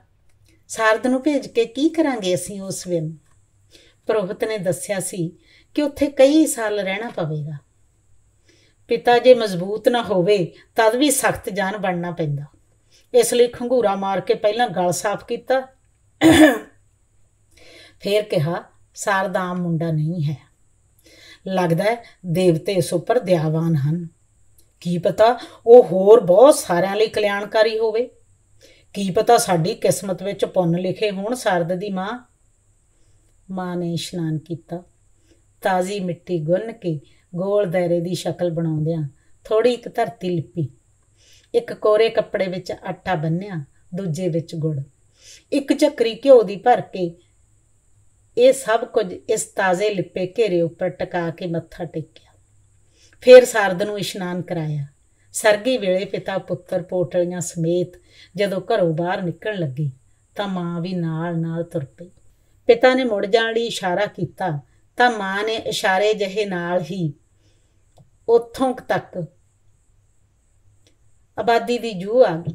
ਸਾਰਦ ਨੂੰ ਭੇਜ ਕੇ ਕੀ ਕਰਾਂਗੇ ਅਸੀਂ ਉਸ ਵਿੱਚ ਪ੍ਰੋਹਤ ਨੇ ਦੱਸਿਆ ਸੀ ਕਿ ਉੱਥੇ ਕਈ ਸਾਲ ਰਹਿਣਾ ਪਵੇਗਾ ਪਿਤਾ ਜੇ ਮਜ਼ਬੂਤ ਨਾ ਹੋਵੇ ਤਦ ਵੀ ਸਖਤ ਜਾਨ ਬਣਨਾ ਪੈਂਦਾ ਇਸ ਲਈ ਖੰਗੂਰਾ ਮਾਰ ਕੇ ਪਹਿਲਾਂ ਗਲ ਸਾਫ਼ ਕੀਤਾ ਫੇਰ ਕਿਹਾ ਸਰਦਾਮ ਮੁੰਡਾ ਨਹੀਂ ਹੈ ਲੱਗਦਾ ਹੈ ਦੇਵਤੇ ਇਸ ਉੱਪਰ ਦਿਆਵਾਨ ਹਨ ਕੀ ਪਤਾ ਉਹ ਹੋਰ ਬਹੁਤ ਸਾਰਿਆਂ ਲਈ ਕਲਿਆਣਕਾਰੀ ਹੋਵੇ ਕੀ ਪਤਾ ਸਾਡੀ ਕਿਸਮਤ ਵਿੱਚ ਪੁੰਨ ਲਿਖੇ ਹੋਣ ਸਰਦ ਦੀ ਮਾਂ ਮਾਂ ਨੇ ਇਸ਼ਨਾਨ ਕੀਤਾ ਤਾਜ਼ੀ ਮਿੱਟੀ ਗੁੰਨ ਕੇ ਗੋਲ ਦਾਇਰੇ ਦੀ ਸ਼ਕਲ ਬਣਾਉਂਦਿਆਂ ਥੋੜੀ ਇੱਕ ਧਰਤੀ ਲਿਪੀ ਇੱਕ ਕੋਰੇ ਕੱਪੜੇ ਵਿੱਚ ਆਟਾ ਬੰਨਿਆ ਦੂਜੇ ਵਿੱਚ ਗੁੜ ਇੱਕ ਚੱਕਰੀ ਘਿਓ ਦੀ ਭਰ ਕੇ ਇਹ ਸਭ ਕੁਝ ਇਸ ਤਾਜ਼ੇ ਲਿਪੇ ਘੇਰੇ ਉੱਪਰ ਟਿਕਾ ਕੇ ਮੱਥਾ ਟੇਕਿਆ ਫੇਰ ਸਰਦ ਨੂੰ ਇਸ਼ਨਾਨ ਕਰਾਇਆ ਸਰਗੀ ਵੇਲੇ ਪਿਤਾ ਪੁੱਤਰ ਪੋਟਲੀਆਂ ਸਮੇਤ ਜਦੋਂ ਘਰੋਂ ਬਾਹਰ ਨਿਕਲਣ ਲੱਗੇ ਤਾਂ ਮਾਂ ਵੀ ਨਾਲ-ਨਾਲ ਤੁਰ ਪਈ ਪਿਤਾ ਨੇ ਮੁੜ ਜਾਣ ਲਈ ਇਸ਼ਾਰਾ ਕੀਤਾ ਤਾਂ ਮਾਂ ਨੇ ਇਸ਼ਾਰੇ ਜਿਹੇ ਨਾਲ ਹੀ ਉੱਥੋਂ ਤੱਕ ਆਬਾਦੀ ਦੀ ਜੂ ਆ ਗਈ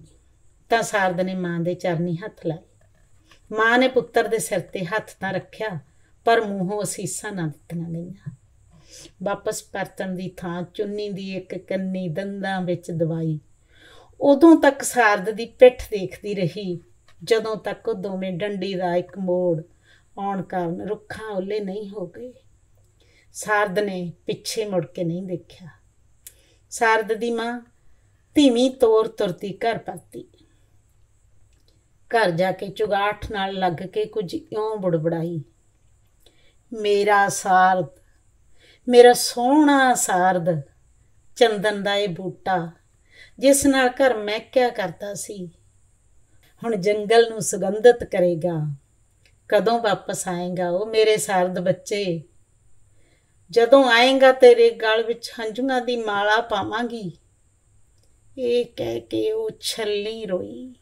ਤਾਂ ਸਰਦ ਨੇ ਮਾਂ ਦੇ ਚਰਨੀ ਹੱਥ ਲਾਏ ਮਾਂ ਨੇ ਪੁੱਤਰ ਦੇ ਸਿਰ ਤੇ ਹੱਥ ਤਾਂ ਰੱਖਿਆ ਪਰ ਮੂੰਹੋਂ ਅਸੀਸਾਂ ਨਾ ਦਿੱਤੀਆਂ ਗਈਆਂ ਵਾਪਸ ਪਰਤਣ ਦੀ ਥਾਂ ਚੁੰਨੀ ਦੀ ਇੱਕ ਕੰਨੀ ਦੰਦਾਂ ਵਿੱਚ ਦਵਾਈ ਉਦੋਂ ਤੱਕ ਸਾਰਦ ਦੀ ਪਿੱਠ ਦੇਖਦੀ ਰਹੀ ਜਦੋਂ ਤੱਕ ਉਹ ਦੋਵੇਂ ਡੰਡੀ ਦਾ ਇੱਕ ਮੋੜ ਆਉਣ ਕਾਰਨ ਰੁੱਖਾਂ ਉੱਲੇ ਨਹੀਂ ਹੋ ਗਏ ਸਾਰਦ ਨੇ ਪਿੱਛੇ ਮੁੜ ਕੇ ਨਹੀਂ ਦੇਖਿਆ ਸਾਰਦ ਦੀ ਮਾਂ ਧੀਮੀ ਤੋਰ ਤੁਰਦੀ ਘਰ ਪਰਤੀ ਘਰ ਜਾ ਕੇ ਚੁਗਾਠ ਨਾਲ ਲੱਗ ਕੇ ਕੁਝ ਇਉਂ ਬੜਬੜਾਈ ਮੇਰਾ ਸਾਰਦ ਮੇਰਾ ਸੋਹਣਾ ਸਾਰਦ ਚੰਦਨ ਦਾ ਇਹ ਬੂਟਾ ਜਿਸ ਨਾਲ ਘਰ ਮਹਿਕਿਆ ਕਰਦਾ ਸੀ ਹੁਣ ਜੰਗਲ ਨੂੰ ਸੁਗੰਧਿਤ ਕਰੇਗਾ ਕਦੋਂ ਵਾਪਸ ਆਏਗਾ ਉਹ ਮੇਰੇ ਸਾਰਦ ਬੱਚੇ ਜਦੋਂ ਆਏਗਾ ਤੇਰੇ ਗਲ ਵਿੱਚ ਹੰਝੂਆਂ ਦੀ ਮਾਲਾ ਪਾਵਾਂਗੀ ਇਹ ਕਹਿ ਕੇ ਉਹ ਛੱਲੀ ਰੋਈ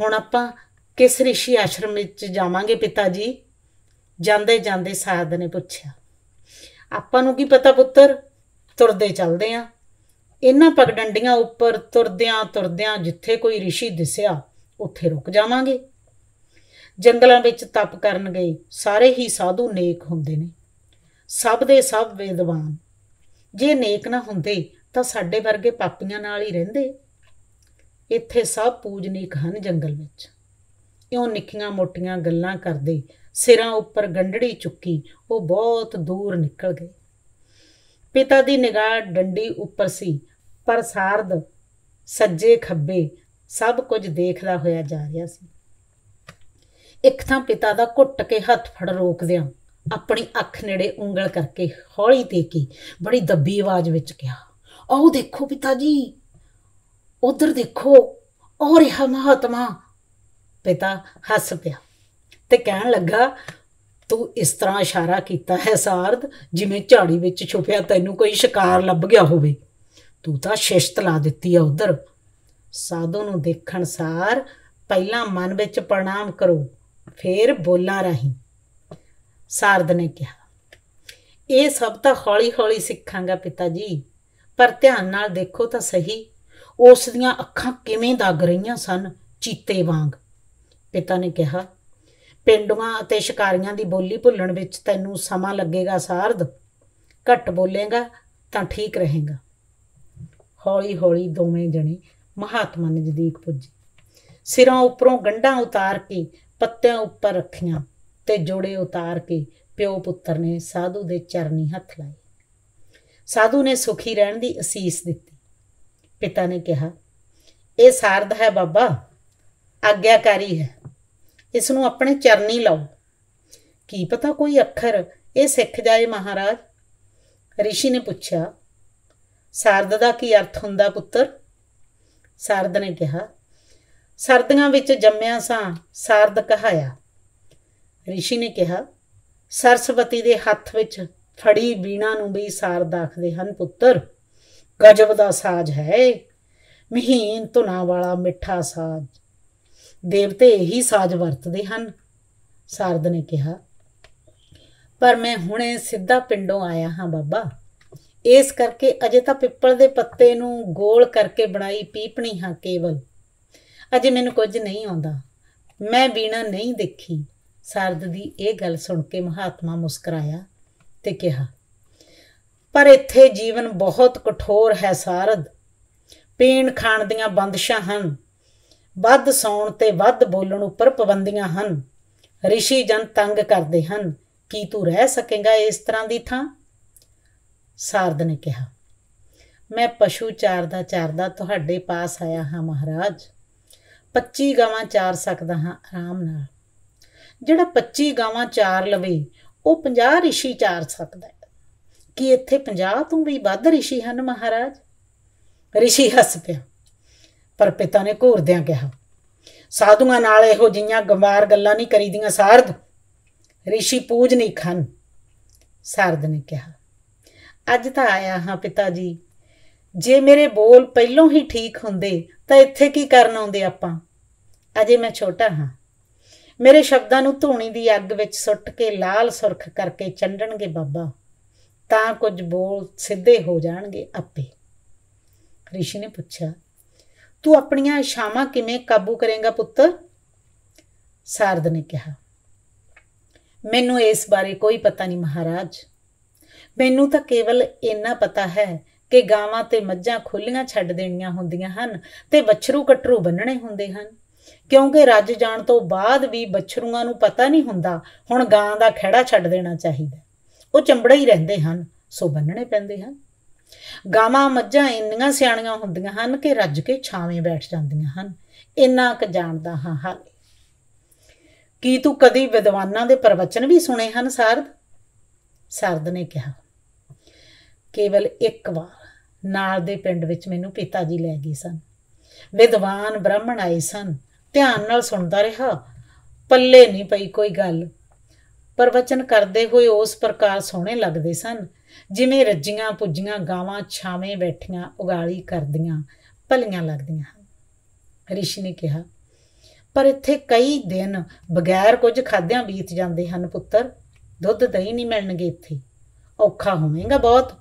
ਹੁਣ ਆਪਾਂ ਕਿਸ ਰਿਸ਼ੀ ਆਸ਼ਰਮ ਵਿੱਚ ਜਾਵਾਂਗੇ ਪਿਤਾ ਜੀ ਜਾਂਦੇ ਜਾਂਦੇ ਸਾਦ ਨੇ ਪੁੱਛਿਆ ਆਪਾਂ ਨੂੰ ਕੀ ਪਤਾ ਪੁੱਤਰ ਤੁਰਦੇ ਚੱਲਦੇ ਆ ਇਹਨਾਂ ਪਗ ਡੰਡੀਆਂ ਉੱਪਰ ਤੁਰਦਿਆਂ ਤੁਰਦਿਆਂ ਜਿੱਥੇ ਕੋਈ ઋષਿ ਦਿਸਿਆ ਉੱਥੇ ਰੁਕ ਜਾਵਾਂਗੇ ਜੰਗਲਾਂ ਵਿੱਚ ਤਪ ਕਰਨ ਗਏ ਸਾਰੇ ਹੀ ਸਾਧੂ ਨੇਕ ਹੁੰਦੇ ਨੇ ਸਭ ਦੇ ਸਭ ਵੇਦਵਾਨ ਜੇ ਨੇਕ ਨਾ ਹੁੰਦੇ ਤਾਂ ਸਾਡੇ ਵਰਗੇ ਪਾਪੀਆਂ ਨਾਲ ਹੀ ਰਹਿੰਦੇ ਇੱਥੇ ਸਭ ਪੂਜਨੀਕ ਹਨ ਜੰਗਲ ਵਿੱਚ ਇਉਂ ਨਿੱਕੀਆਂ ਮੋਟੀਆਂ ਗੱਲਾਂ ਕਰਦੇ ਸਿਰਾਂ ਉੱਪਰ ਗੰਢੜੀ ਚੁੱਕੀ ਉਹ ਬਹੁਤ ਦੂਰ ਨਿਕਲ ਗਏ ਪਿਤਾ ਦੀ ਨਿਗਾਹ ਡੰਡੀ ਉੱਪਰ ਸੀ ਪਰ ਸਾਰਦ ਸੱਜੇ ਖੱਬੇ ਸਭ ਕੁਝ ਦੇਖਦਾ ਹੋਇਆ ਜਾ ਰਿਹਾ ਸੀ ਇੱਕ ਥਾਂ ਪਿਤਾ ਦਾ ਘੁੱਟ ਕੇ ਹੱਥ ਫੜ ਰੋਕਦਿਆਂ ਆਪਣੀ ਅੱਖ ਨੇੜੇ ਉਂਗਲ ਕਰਕੇ ਹੌਲੀ ਤੇ ਕੀ ਬੜੀ ਦੱਬੀ ਆਵਾਜ਼ ਵਿੱਚ ਕਿਹਾ ਆਓ ਦੇਖੋ ਪਿਤਾ ਜੀ ਉਧਰ ਦੇਖੋ ਔਰ ਇਹ ਮਹਾਤਮਾ ਪਿਤਾ ਹੱਸ ਪਿਆ ਤੇ ਕਹਿਣ ਲੱਗਾ ਤੂੰ ਇਸ ਤਰ੍ਹਾਂ ਇਸ਼ਾਰਾ ਕੀਤਾ ਹੈ ਸਾਰਦ ਜਿਵੇਂ ਝਾੜੀ ਵਿੱਚ ਛੁਪਿਆ ਤੈਨੂੰ ਕੋਈ ਸ਼ਿਕਾਰ ਲੱਭ ਗਿਆ ਹੋਵੇ ਤੂੰ ਤਾਂ ਸ਼ਿਸ਼ਤ ਲਾ ਦਿੱਤੀ ਆ ਉਧਰ ਸਾਧੂ ਨੂੰ ਦੇਖਣ ਸਾਰ ਪਹਿਲਾਂ ਮਨ ਵਿੱਚ ਪ੍ਰਣਾਮ ਕਰੋ ਫੇਰ ਬੋਲਾਂ ਰਹੀ ਸਾਰਦ ਨੇ ਕਿਹਾ ਇਹ ਸਭ ਤਾਂ ਹੌਲੀ-ਹੌਲੀ ਸਿੱਖਾਂਗਾ ਪਿਤਾ ਜੀ ਪਰ ਧਿਆਨ ਨਾਲ ਦੇਖੋ ਤਾਂ ਸਹੀ ਉਸ ਦੀਆਂ ਅੱਖਾਂ ਕਿਵੇਂ ਦਾਗ ਰਹੀਆਂ ਸਨ ਚੀਤੇ ਵਾਂਗ ਪਿਤਾ ਨੇ ਕਿਹਾ ਪਿੰਡਾਂ ਅਤੇ ਸ਼ਿਕਾਰੀਆਂ ਦੀ ਬੋਲੀ ਭੁੱਲਣ ਵਿੱਚ ਤੈਨੂੰ ਸਮਾਂ ਲੱਗੇਗਾ ਸਾਰਦ ਘੱਟ ਬੋਲੇਗਾ ਤਾਂ ਠੀਕ ਰਹੇਗਾ ਹੌਲੀ-ਹੌਲੀ ਦੋਵੇਂ ਜਣੇ ਮਹਾਤਮਾ ਨਜ਼ਦੀਕ ਪੁੱਜੇ ਸਿਰਾਂ ਉੱਪਰੋਂ ਗੰਢਾਂ ਉਤਾਰ ਕੇ ਪੱਤਿਆਂ ਉੱਪਰ ਰੱਖੀਆਂ ਤੇ ਜੋੜੇ ਉਤਾਰ ਕੇ ਪਿਓ ਪੁੱਤਰ ਨੇ ਸਾਧੂ ਦੇ ਚਰਨੀ ਹੱਥ ਲਾਏ ਸਾਧੂ ਨੇ ਸੁਖੀ ਰਹਿਣ ਦੀ ਅਸੀਸ ਦਿੱਤੀ ਪਿਤਾ ਨੇ ਕਿਹਾ ਇਹ ਸਾਰਦ ਹੈ ਬਾਬਾ ਆਗਿਆਕਾਰੀ ਹੈ ਇਸ ਨੂੰ ਆਪਣੇ ਚਰਨੀ ਲਾਓ ਕੀ ਪਤਾ ਕੋਈ ਅੱਖਰ ਇਹ ਸਿੱਖ ਜਾਏ ਮਹਾਰਾਜ ਰਿਸ਼ੀ ਨੇ ਪੁੱਛਿਆ ਸਰਦ ਦਾ ਕੀ ਅਰਥ ਹੁੰਦਾ ਪੁੱਤਰ ਸਰਦ ਨੇ ਕਿਹਾ ਸਰਦੀਆਂ ਵਿੱਚ ਜੰਮਿਆ ਸਾਂ ਸਰਦ ਕਹਾਇਆ ਰਿਸ਼ੀ ਨੇ ਕਿਹਾ ਸਰਸਵਤੀ ਦੇ ਹੱਥ ਵਿੱਚ ਫੜੀ ਬੀਣਾ ਨੂੰ ਵੀ ਸਰਦ ਆਖਦੇ ਹਨ ਪੁੱਤਰ ਗਜਬ ਦਾ ਸਾਜ ਹੈ ਮਹੀਨ ਧੁਨਾ ਵਾਲਾ ਮਿੱਠਾ ਸਾਜ ਦੇਵਤੇ ਇਹੀ ਸਾਜ ਵਰਤਦੇ ਹਨ ਸਾਰਦ ਨੇ ਕਿਹਾ ਪਰ ਮੈਂ ਹੁਣੇ ਸਿੱਧਾ ਪਿੰਡੋਂ ਆਇਆ ਹਾਂ ਬਾਬਾ ਇਸ ਕਰਕੇ ਅਜੇ ਤਾਂ ਪਿੱਪਲ ਦੇ ਪੱਤੇ ਨੂੰ ਗੋਲ ਕਰਕੇ ਬਣਾਈ ਪੀਪਣੀ ਹਾਂ ਕੇਵਲ ਅਜੇ ਮੈਨੂੰ ਕੁਝ ਨਹੀਂ ਆਉਂਦਾ ਮੈਂ ਬੀਣਾ ਨਹੀਂ ਦੇਖੀ ਸਰਦ ਦੀ ਇਹ ਗੱਲ ਸੁਣ ਕੇ ਮਹਾਤਮਾ ਮੁਸਕਰਾਇਆ ਤੇ ਕਿਹਾ ਪਰ ਇੱਥੇ ਜੀਵਨ ਬਹੁਤ ਕਠੋਰ ਹੈ ਸਰਦ ਪੀਣ ਖਾਣ ਦੀਆਂ ਬੰਦਸ਼ਾਂ ਹਨ ਵੱਧ ਸੌਣ ਤੇ ਵੱਧ ਬੋਲਣ ਉੱਪਰ ਪਾਬੰਦੀਆਂ ਹਨ ਰਿਸ਼ੀ ਜਨ ਤੰਗ ਕਰਦੇ ਹਨ ਕੀ ਤੂੰ ਰਹਿ ਸਕੇਗਾ ਇਸ ਤਰ੍ਹਾਂ ਦੀ ਥਾਂ ਸਾਰਦ ਨੇ ਕਿਹਾ ਮੈਂ ਪਸ਼ੂ ਚਾਰਦਾ ਚਾਰਦਾ ਤੁਹਾਡੇ ਪਾਸ ਆਇਆ ਹਾਂ ਮਹਾਰਾਜ 25 ਗਾਵਾਂ ਚਾਰ ਸਕਦਾ ਹਾਂ ਆਰਾਮ ਨਾਲ ਜਿਹੜਾ 25 ਗਾਵਾਂ ਚਾਰ ਲਵੇ ਉਹ 50 ਰਿਸ਼ੀ ਚਾਰ ਸਕਦਾ ਹੈ ਕੀ ਇੱਥੇ 50 ਤੋਂ ਵੀ ਵੱਧ ਰਿਸ਼ੀ ਹਨ ਮਹਾਰਾਜ ਰਿਸ਼ੀ ਹੱਸ ਪਿਆ ਪਰ ਪਿਤਾ ਨੇ ਘੂਰਦਿਆਂ ਕਿਹਾ ਸਾਧੂਆਂ ਨਾਲ ਇਹੋ ਜਿਹੀਆਂ ਗੰਵਾਰ ਗੱਲਾਂ ਨਹੀਂ ਕਰੀਦੀਆਂ ਸਾਰਦ ਰਿਸ਼ੀ ਪੂਜ ਨਹੀਂ ਖਨ ਸਾਰਦ ਨੇ ਕਿਹਾ ਅੱਜ ਤਾਂ ਆਇਆ ਹਾਂ ਪਿਤਾ ਜੀ ਜੇ ਮੇਰੇ ਬੋਲ ਪਹਿਲੋਂ ਹੀ ਠੀਕ ਹੁੰਦੇ ਤਾਂ ਇੱਥੇ ਕੀ ਕਰਨ ਆਉਂਦੇ ਆਪਾਂ ਅਜੇ ਮੈਂ ਛੋਟਾ ਹਾਂ ਮੇਰੇ ਸ਼ਬਦਾਂ ਨੂੰ ਧੂਣੀ ਦੀ ਅੱਗ ਵਿੱਚ ਸੁੱਟ ਕੇ ਲਾਲ ਸੁਰਖ ਕਰਕੇ ਚੰਡਣਗੇ ਬਾਬਾ ਤਾਂ ਕੁਝ ਬੋਲ ਸਿੱਧੇ ਹੋ ਜਾਣਗੇ ਆਪੇ ઋષਿ ਨੇ ਪੁੱਛਿਆ ਤੂੰ ਆਪਣੀਆਂ ਇਸ਼ਾਵਾਂ ਕਿਵੇਂ ਕਾਬੂ ਕਰੇਂਗਾ ਪੁੱਤਰ ਸਾਰਦ ਨੇ ਕਿਹਾ ਮੈਨੂੰ ਇਸ ਬਾਰੇ ਕੋਈ ਪਤਾ ਨਹੀਂ ਮਹਾਰਾਜ ਮੈਨੂੰ ਤਾਂ ਕੇਵਲ ਇੰਨਾ ਪਤਾ ਹੈ ਕਿ ਗਾਵਾਂ ਤੇ ਮੱਝਾਂ ਖੁੱਲੀਆਂ ਛੱਡ ਦੇਣੀਆਂ ਹੁੰਦੀਆਂ ਹਨ ਤੇ ਬੱਛਰੂ ਕਟਰੂ ਬੰਨਣੇ ਹੁੰਦੇ ਹਨ ਕਿਉਂਕਿ ਰੱਜ ਜਾਣ ਤੋਂ ਬਾਅਦ ਵੀ ਬੱਛਰੂਆਂ ਨੂੰ ਪਤਾ ਨਹੀਂ ਹੁੰਦਾ ਹੁਣ ਗਾਂ ਦਾ ਖਿਹੜਾ ਛੱਡ ਦੇਣਾ ਚਾਹੀਦਾ ਉਹ ਚੰਬੜੇ ਹੀ ਰਹਿੰਦੇ ਹਨ ਸੋ ਬੰਨਣੇ ਪੈਂਦੇ ਹਨ ਗਾਵਾਂ ਮੱਝਾਂ ਇੰਨੀਆਂ ਸਿਆਣੀਆਂ ਹੁੰਦੀਆਂ ਹਨ ਕਿ ਰੱਜ ਕੇ ਛਾਵੇਂ ਬੈਠ ਜਾਂਦੀਆਂ ਹਨ ਇੰਨਾ ਕ ਜਾਣਦਾ ਹਾਂ ਹਾਲ ਕੀ ਤੂੰ ਕਦੀ ਵਿਦਵਾਨਾਂ ਦੇ ਪ੍ਰਵਚਨ ਵੀ ਸੁਣੇ ਹਨ ਸਰਦ ਸਰਦ ਨੇ ਕਿਹਾ ਕੇਵਲ ਇੱਕ ਵਾਰ ਨਾਲ ਦੇ ਪਿੰਡ ਵਿੱਚ ਮੈਨੂੰ ਪਿਤਾ ਜੀ ਲੈ ਗਏ ਸਨ ਵਿਦਵਾਨ ਬ੍ਰਾਹਮਣ ਆਏ ਸਨ ਧਿਆਨ ਨਾਲ ਸੁਣਦਾ ਰਿਹਾ ਪੱਲੇ ਨਹੀਂ ਪਈ ਕੋਈ ਗੱਲ ਪਰਵਚਨ ਕਰਦੇ ਹੋਏ ਉਸ ਪ੍ਰਕਾਰ ਸੋਹਣੇ ਲੱਗਦੇ ਸਨ ਜਿਵੇਂ ਰੱਜੀਆਂ ਪੁੱਜੀਆਂ ਗਾਵਾਂ ਛਾਵੇਂ ਬੈਠੀਆਂ ਉਗਾਲੀ ਕਰਦੀਆਂ ਭਲੀਆਂ ਲੱਗਦੀਆਂ ਹਨ ਰਿਸ਼ੀ ਨੇ ਕਿਹਾ ਪਰ ਇੱਥੇ ਕਈ ਦਿਨ ਬਗੈਰ ਕੁਝ ਖਾਦਿਆਂ ਬੀਤ ਜਾਂਦੇ ਹਨ ਪੁੱਤਰ ਦੁੱਧ ਦਹੀਂ ਨਹੀਂ ਮਿਲਣਗੇ ਇੱਥੇ ਔਖਾ ਹੋਵੇਗਾ ਬਹੁਤ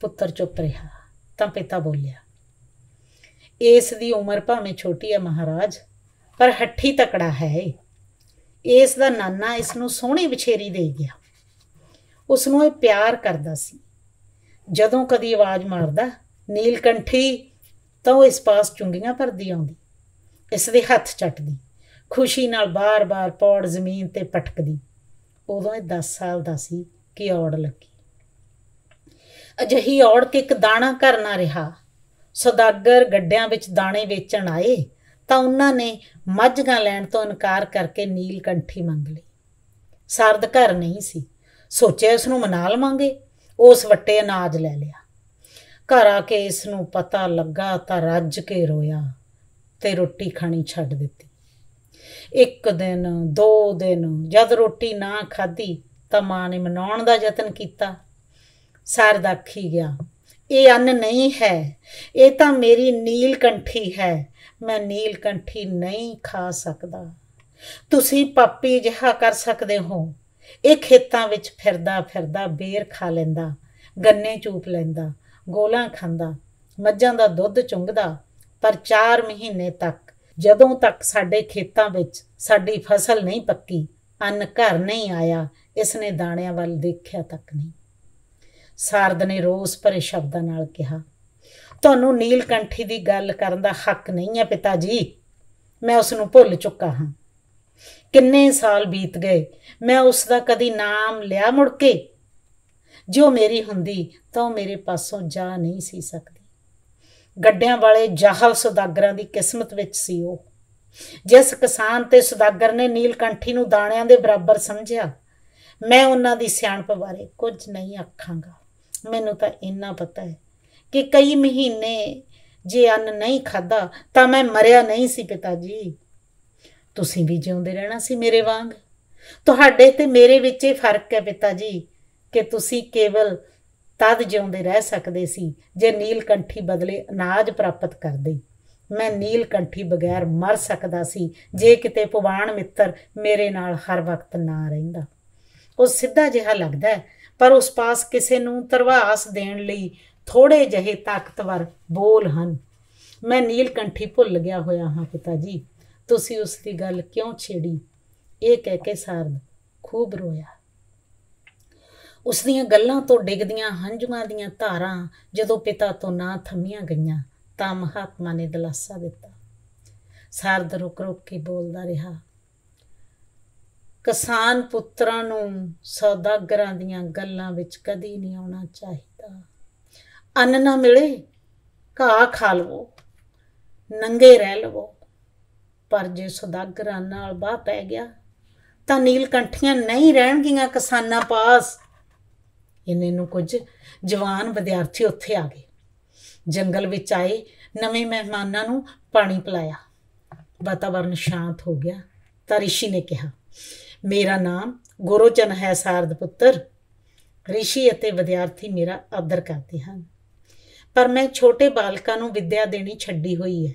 ਪੁੱਤਰ ਚੁੱਪ ਰਿਹਾ ਤਾਂ ਪਿਤਾ ਬੋਲਿਆ ਇਸ ਦੀ ਉਮਰ ਭਾਵੇਂ ਛੋਟੀ ਹੈ ਮਹਾਰਾਜ ਪਰ ਹੱਠੀ ਤਕੜਾ ਹੈ ਇਸ ਦਾ ਨਾਨਾ ਇਸ ਨੂੰ ਸੋਹਣੀ ਵਿਛੇਰੀ ਦੇ ਗਿਆ ਉਸ ਨੂੰ ਇਹ ਪਿਆਰ ਕਰਦਾ ਸੀ ਜਦੋਂ ਕਦੀ ਆਵਾਜ਼ ਮਾਰਦਾ ਨੀਲਕੰਠੀ ਤਾਂ ਉਹ ਇਸ ਪਾਸ ਚੁੰਗੀਆਂ ਭਰਦੀ ਆਉਂਦੀ ਇਸ ਦੇ ਹੱਥ ਚੱਟਦੀ ਖੁਸ਼ੀ ਨਾਲ ਬਾਰ-ਬਾਰ ਪੌੜ ਜ਼ਮੀਨ ਤੇ ਪਟਕਦੀ ਉਦੋਂ ਇਹ 10 ਸਾਲ ਦਾ ਸੀ ਕਿ ਔੜ ਲੱਗੀ ਅਜਹੀ ਔੜ ਤੇ ਇੱਕ ਦਾਣਾ ਘਰ ਨਾ ਰਿਹਾ ਸਦਾਗਰ ਗੱਡਿਆਂ ਵਿੱਚ ਦਾਣੇ ਵੇਚਣ ਆਏ ਤਾਂ ਉਹਨਾਂ ਨੇ ਮੱਝਾਂ ਲੈਣ ਤੋਂ ਇਨਕਾਰ ਕਰਕੇ ਨੀਲਕੰਠੀ ਮੰਗ ਲਈ ਸਰਦ ਘਰ ਨਹੀਂ ਸੀ ਸੋਚਿਆ ਇਸ ਨੂੰ ਮਨਾ ਲਵਾਂਗੇ ਉਸ ਵੱਟੇ ਅਨਾਜ ਲੈ ਲਿਆ ਘਰ ਆ ਕੇ ਇਸ ਨੂੰ ਪਤਾ ਲੱਗਾ ਤਾਂ ਰੱਜ ਕੇ ਰੋਇਆ ਤੇ ਰੋਟੀ ਖਾਣੀ ਛੱਡ ਦਿੱਤੀ ਇੱਕ ਦਿਨ ਦੋ ਦਿਨ ਜਦ ਰੋਟੀ ਨਾ ਖਾਧੀ ਤਾਂ ਮਾਂ ਨੇ ਮਨਾਉਣ ਦਾ ਯਤਨ ਕੀਤਾ ਸਰਦ ਆਖੀ ਗਿਆ ਇਹ ਅੰਨ ਨਹੀਂ ਹੈ ਇਹ ਤਾਂ ਮੇਰੀ ਨੀਲ ਕੰਠੀ ਹੈ ਮੈਂ ਨੀਲਕੰਠੀ ਨਹੀਂ ਖਾ ਸਕਦਾ ਤੁਸੀਂ ਪਾਪੀ ਜਿਹਾ ਕਰ ਸਕਦੇ ਹੋ ਇਹ ਖੇਤਾਂ ਵਿੱਚ ਫਿਰਦਾ ਫਿਰਦਾ ਬੇਰ ਖਾ ਲੈਂਦਾ ਗੰਨੇ ਚੂਪ ਲੈਂਦਾ ਗੋਲਾ ਖਾਂਦਾ ਮੱਝਾਂ ਦਾ ਦੁੱਧ ਚੁੰਗਦਾ ਪਰ 4 ਮਹੀਨੇ ਤੱਕ ਜਦੋਂ ਤੱਕ ਸਾਡੇ ਖੇਤਾਂ ਵਿੱਚ ਸਾਡੀ ਫਸਲ ਨਹੀਂ ਪੱਕੀ ਅੰਨ ਘਰ ਨਹੀਂ ਆਇਆ ਇਸ ਨੇ ਦਾਣਿਆਂ ਵੱਲ ਦੇਖਿਆ ਤੱਕ ਨਹੀਂ ਸਾਰਦ ਨੇ ਰੋਸ ਭਰੇ ਸ਼ਬਦਾਂ ਨਾਲ ਕਿਹਾ ਤੁਹਾਨੂੰ ਨੀਲਕੰਠੀ ਦੀ ਗੱਲ ਕਰਨ ਦਾ ਹੱਕ ਨਹੀਂ ਹੈ ਪਿਤਾ ਜੀ ਮੈਂ ਉਸ ਨੂੰ ਭੁੱਲ ਚੁੱਕਾ ਹਾਂ ਕਿੰਨੇ ਸਾਲ ਬੀਤ ਗਏ ਮੈਂ ਉਸ ਦਾ ਕਦੀ ਨਾਮ ਲਿਆ ਮੁੜ ਕੇ ਜੋ ਮੇਰੀ ਹੁੰਦੀ ਤਾਂ ਉਹ ਮੇਰੇ ਪਾਸੋਂ ਜਾ ਨਹੀਂ ਸੀ ਸਕਦੀ ਗੱਡਿਆਂ ਵਾਲੇ ਜਾਹਲ ਸੁਦਾਗਰਾਂ ਦੀ ਕਿਸਮਤ ਵਿੱਚ ਸੀ ਉਹ ਜਿਸ ਕਿਸਾਨ ਤੇ ਸੁਦਾਗਰ ਨੇ ਨੀਲਕੰਠੀ ਨੂੰ ਦਾਣਿਆਂ ਦੇ ਬਰਾਬਰ ਸਮਝਿਆ ਮੈਂ ਉਹਨਾਂ ਦੀ ਸਿਆਣਪ ਬਾਰੇ ਕੁਝ ਨਹੀਂ ਆਖਾਂਗਾ ਮੈਨੂੰ ਤਾਂ ਇੰਨਾ ਪਤਾ ਹੈ ਕਿ ਕਈ ਮਹੀਨੇ ਜੇ ਅੰਨ ਨਹੀਂ ਖਾਦਾ ਤਾਂ ਮੈਂ ਮਰਿਆ ਨਹੀਂ ਸੀ ਪਿਤਾ ਜੀ ਤੁਸੀਂ ਵੀ ਜਿਉਂਦੇ ਰਹਿਣਾ ਸੀ ਮੇਰੇ ਵਾਂਗ ਤੁਹਾਡੇ ਤੇ ਮੇਰੇ ਵਿੱਚ ਇਹ ਫਰਕ ਹੈ ਪਿਤਾ ਜੀ ਕਿ ਤੁਸੀਂ ਕੇਵਲ ਤਦ ਜਿਉਂਦੇ ਰਹਿ ਸਕਦੇ ਸੀ ਜੇ ਨੀਲਕੰਠੀ ਬਦਲੇ ਅਨਾਜ ਪ੍ਰਾਪਤ ਕਰਦੇ ਮੈਂ ਨੀਲਕੰਠੀ ਬਗੈਰ ਮਰ ਸਕਦਾ ਸੀ ਜੇ ਕਿਤੇ ਪਵਾਨ ਮਿੱਤਰ ਮੇਰੇ ਨਾਲ ਹਰ ਵਕਤ ਨਾ ਰਹਿੰਦਾ ਉਹ ਸਿੱਧਾ ਜਿਹਾ ਲੱਗਦਾ ਪਰ ਉਸ ਪਾਸ ਕਿਸੇ ਨੂੰ ਤਰਵਾਸ ਦੇਣ ਲਈ ਥੋੜੇ ਜਿਹੇ ਤਾਕਤਵਰ ਬੋਲ ਹਨ ਮੈਂ ਨੀਲਕੰਠੀ ਭੁੱਲ ਗਿਆ ਹੋਇਆ ਹਾਂ ਪਿਤਾ ਜੀ ਤੁਸੀਂ ਉਸ ਦੀ ਗੱਲ ਕਿਉਂ ਛੇੜੀ ਇਹ ਕਹਿ ਕੇ ਸਰਦ ਖੂਬ ਰੋਇਆ ਉਸ ਦੀਆਂ ਗੱਲਾਂ ਤੋਂ ਡਿੱਗਦੀਆਂ ਹੰਝੂਆਂ ਦੀਆਂ ਧਾਰਾਂ ਜਦੋਂ ਪਿਤਾ ਤੋਂ ਨਾ ਥੰਮੀਆਂ ਗਈਆਂ ਤਾਂ ਮਹਾਤਮਾ ਨੇ ਦਲਾਸਾ ਦਿੱਤਾ ਸਰਦ ਰੁਕ ਰੁਕ ਕੇ ਬੋਲਦਾ ਰਿਹਾ ਕਿਸਾਨ ਪੁੱਤਰਾਂ ਨੂੰ ਸੌਦਾਗਰਾਂ ਦੀਆਂ ਗੱਲਾਂ ਵਿੱਚ ਕਦੀ ਨਹੀਂ ਆਉਣਾ ਚਾਹੀਦਾ ਅੰਨ ਨਾ ਮਿਲੇ ਘਾਹ ਖਾ ਲਵੋ ਨੰਗੇ ਰਹਿ ਲਵੋ ਪਰ ਜੇ ਸੁਦਾਗਰਾਂ ਨਾਲ ਬਾਹ ਪੈ ਗਿਆ ਤਾਂ ਨੀਲ ਕੰਠੀਆਂ ਨਹੀਂ ਰਹਿਣਗੀਆਂ ਕਿਸਾਨਾਂ ਪਾਸ ਇਹਨੇ ਨੂੰ ਕੁਝ ਜਵਾਨ ਵਿਦਿਆਰਥੀ ਉੱਥੇ ਆ ਗਏ ਜੰਗਲ ਵਿੱਚ ਆਏ ਨਵੇਂ ਮਹਿਮਾਨਾਂ ਨੂੰ ਪਾਣੀ ਪਿਲਾਇਆ ਵਾਤਾਵਰਨ ਸ਼ਾਂਤ ਹੋ ਗਿਆ ਤਾਂ ਰਿਸ਼ੀ ਨੇ ਕਿਹਾ ਮੇਰਾ ਨਾਮ ਗੁਰੋਚਨ ਹੈ ਸਾਰਦ ਪੁੱਤਰ ਰਿਸ਼ੀ ਅਤੇ ਵਿਦਿਆਰਥੀ ਮੇਰਾ ਆਦਰ ਕਰਦੇ ਹਨ ਪਰ ਮੈਂ ਛੋਟੇ ਬਾਲਕਾਂ ਨੂੰ ਵਿਦਿਆ ਦੇਣੀ ਛੱਡੀ ਹੋਈ ਹੈ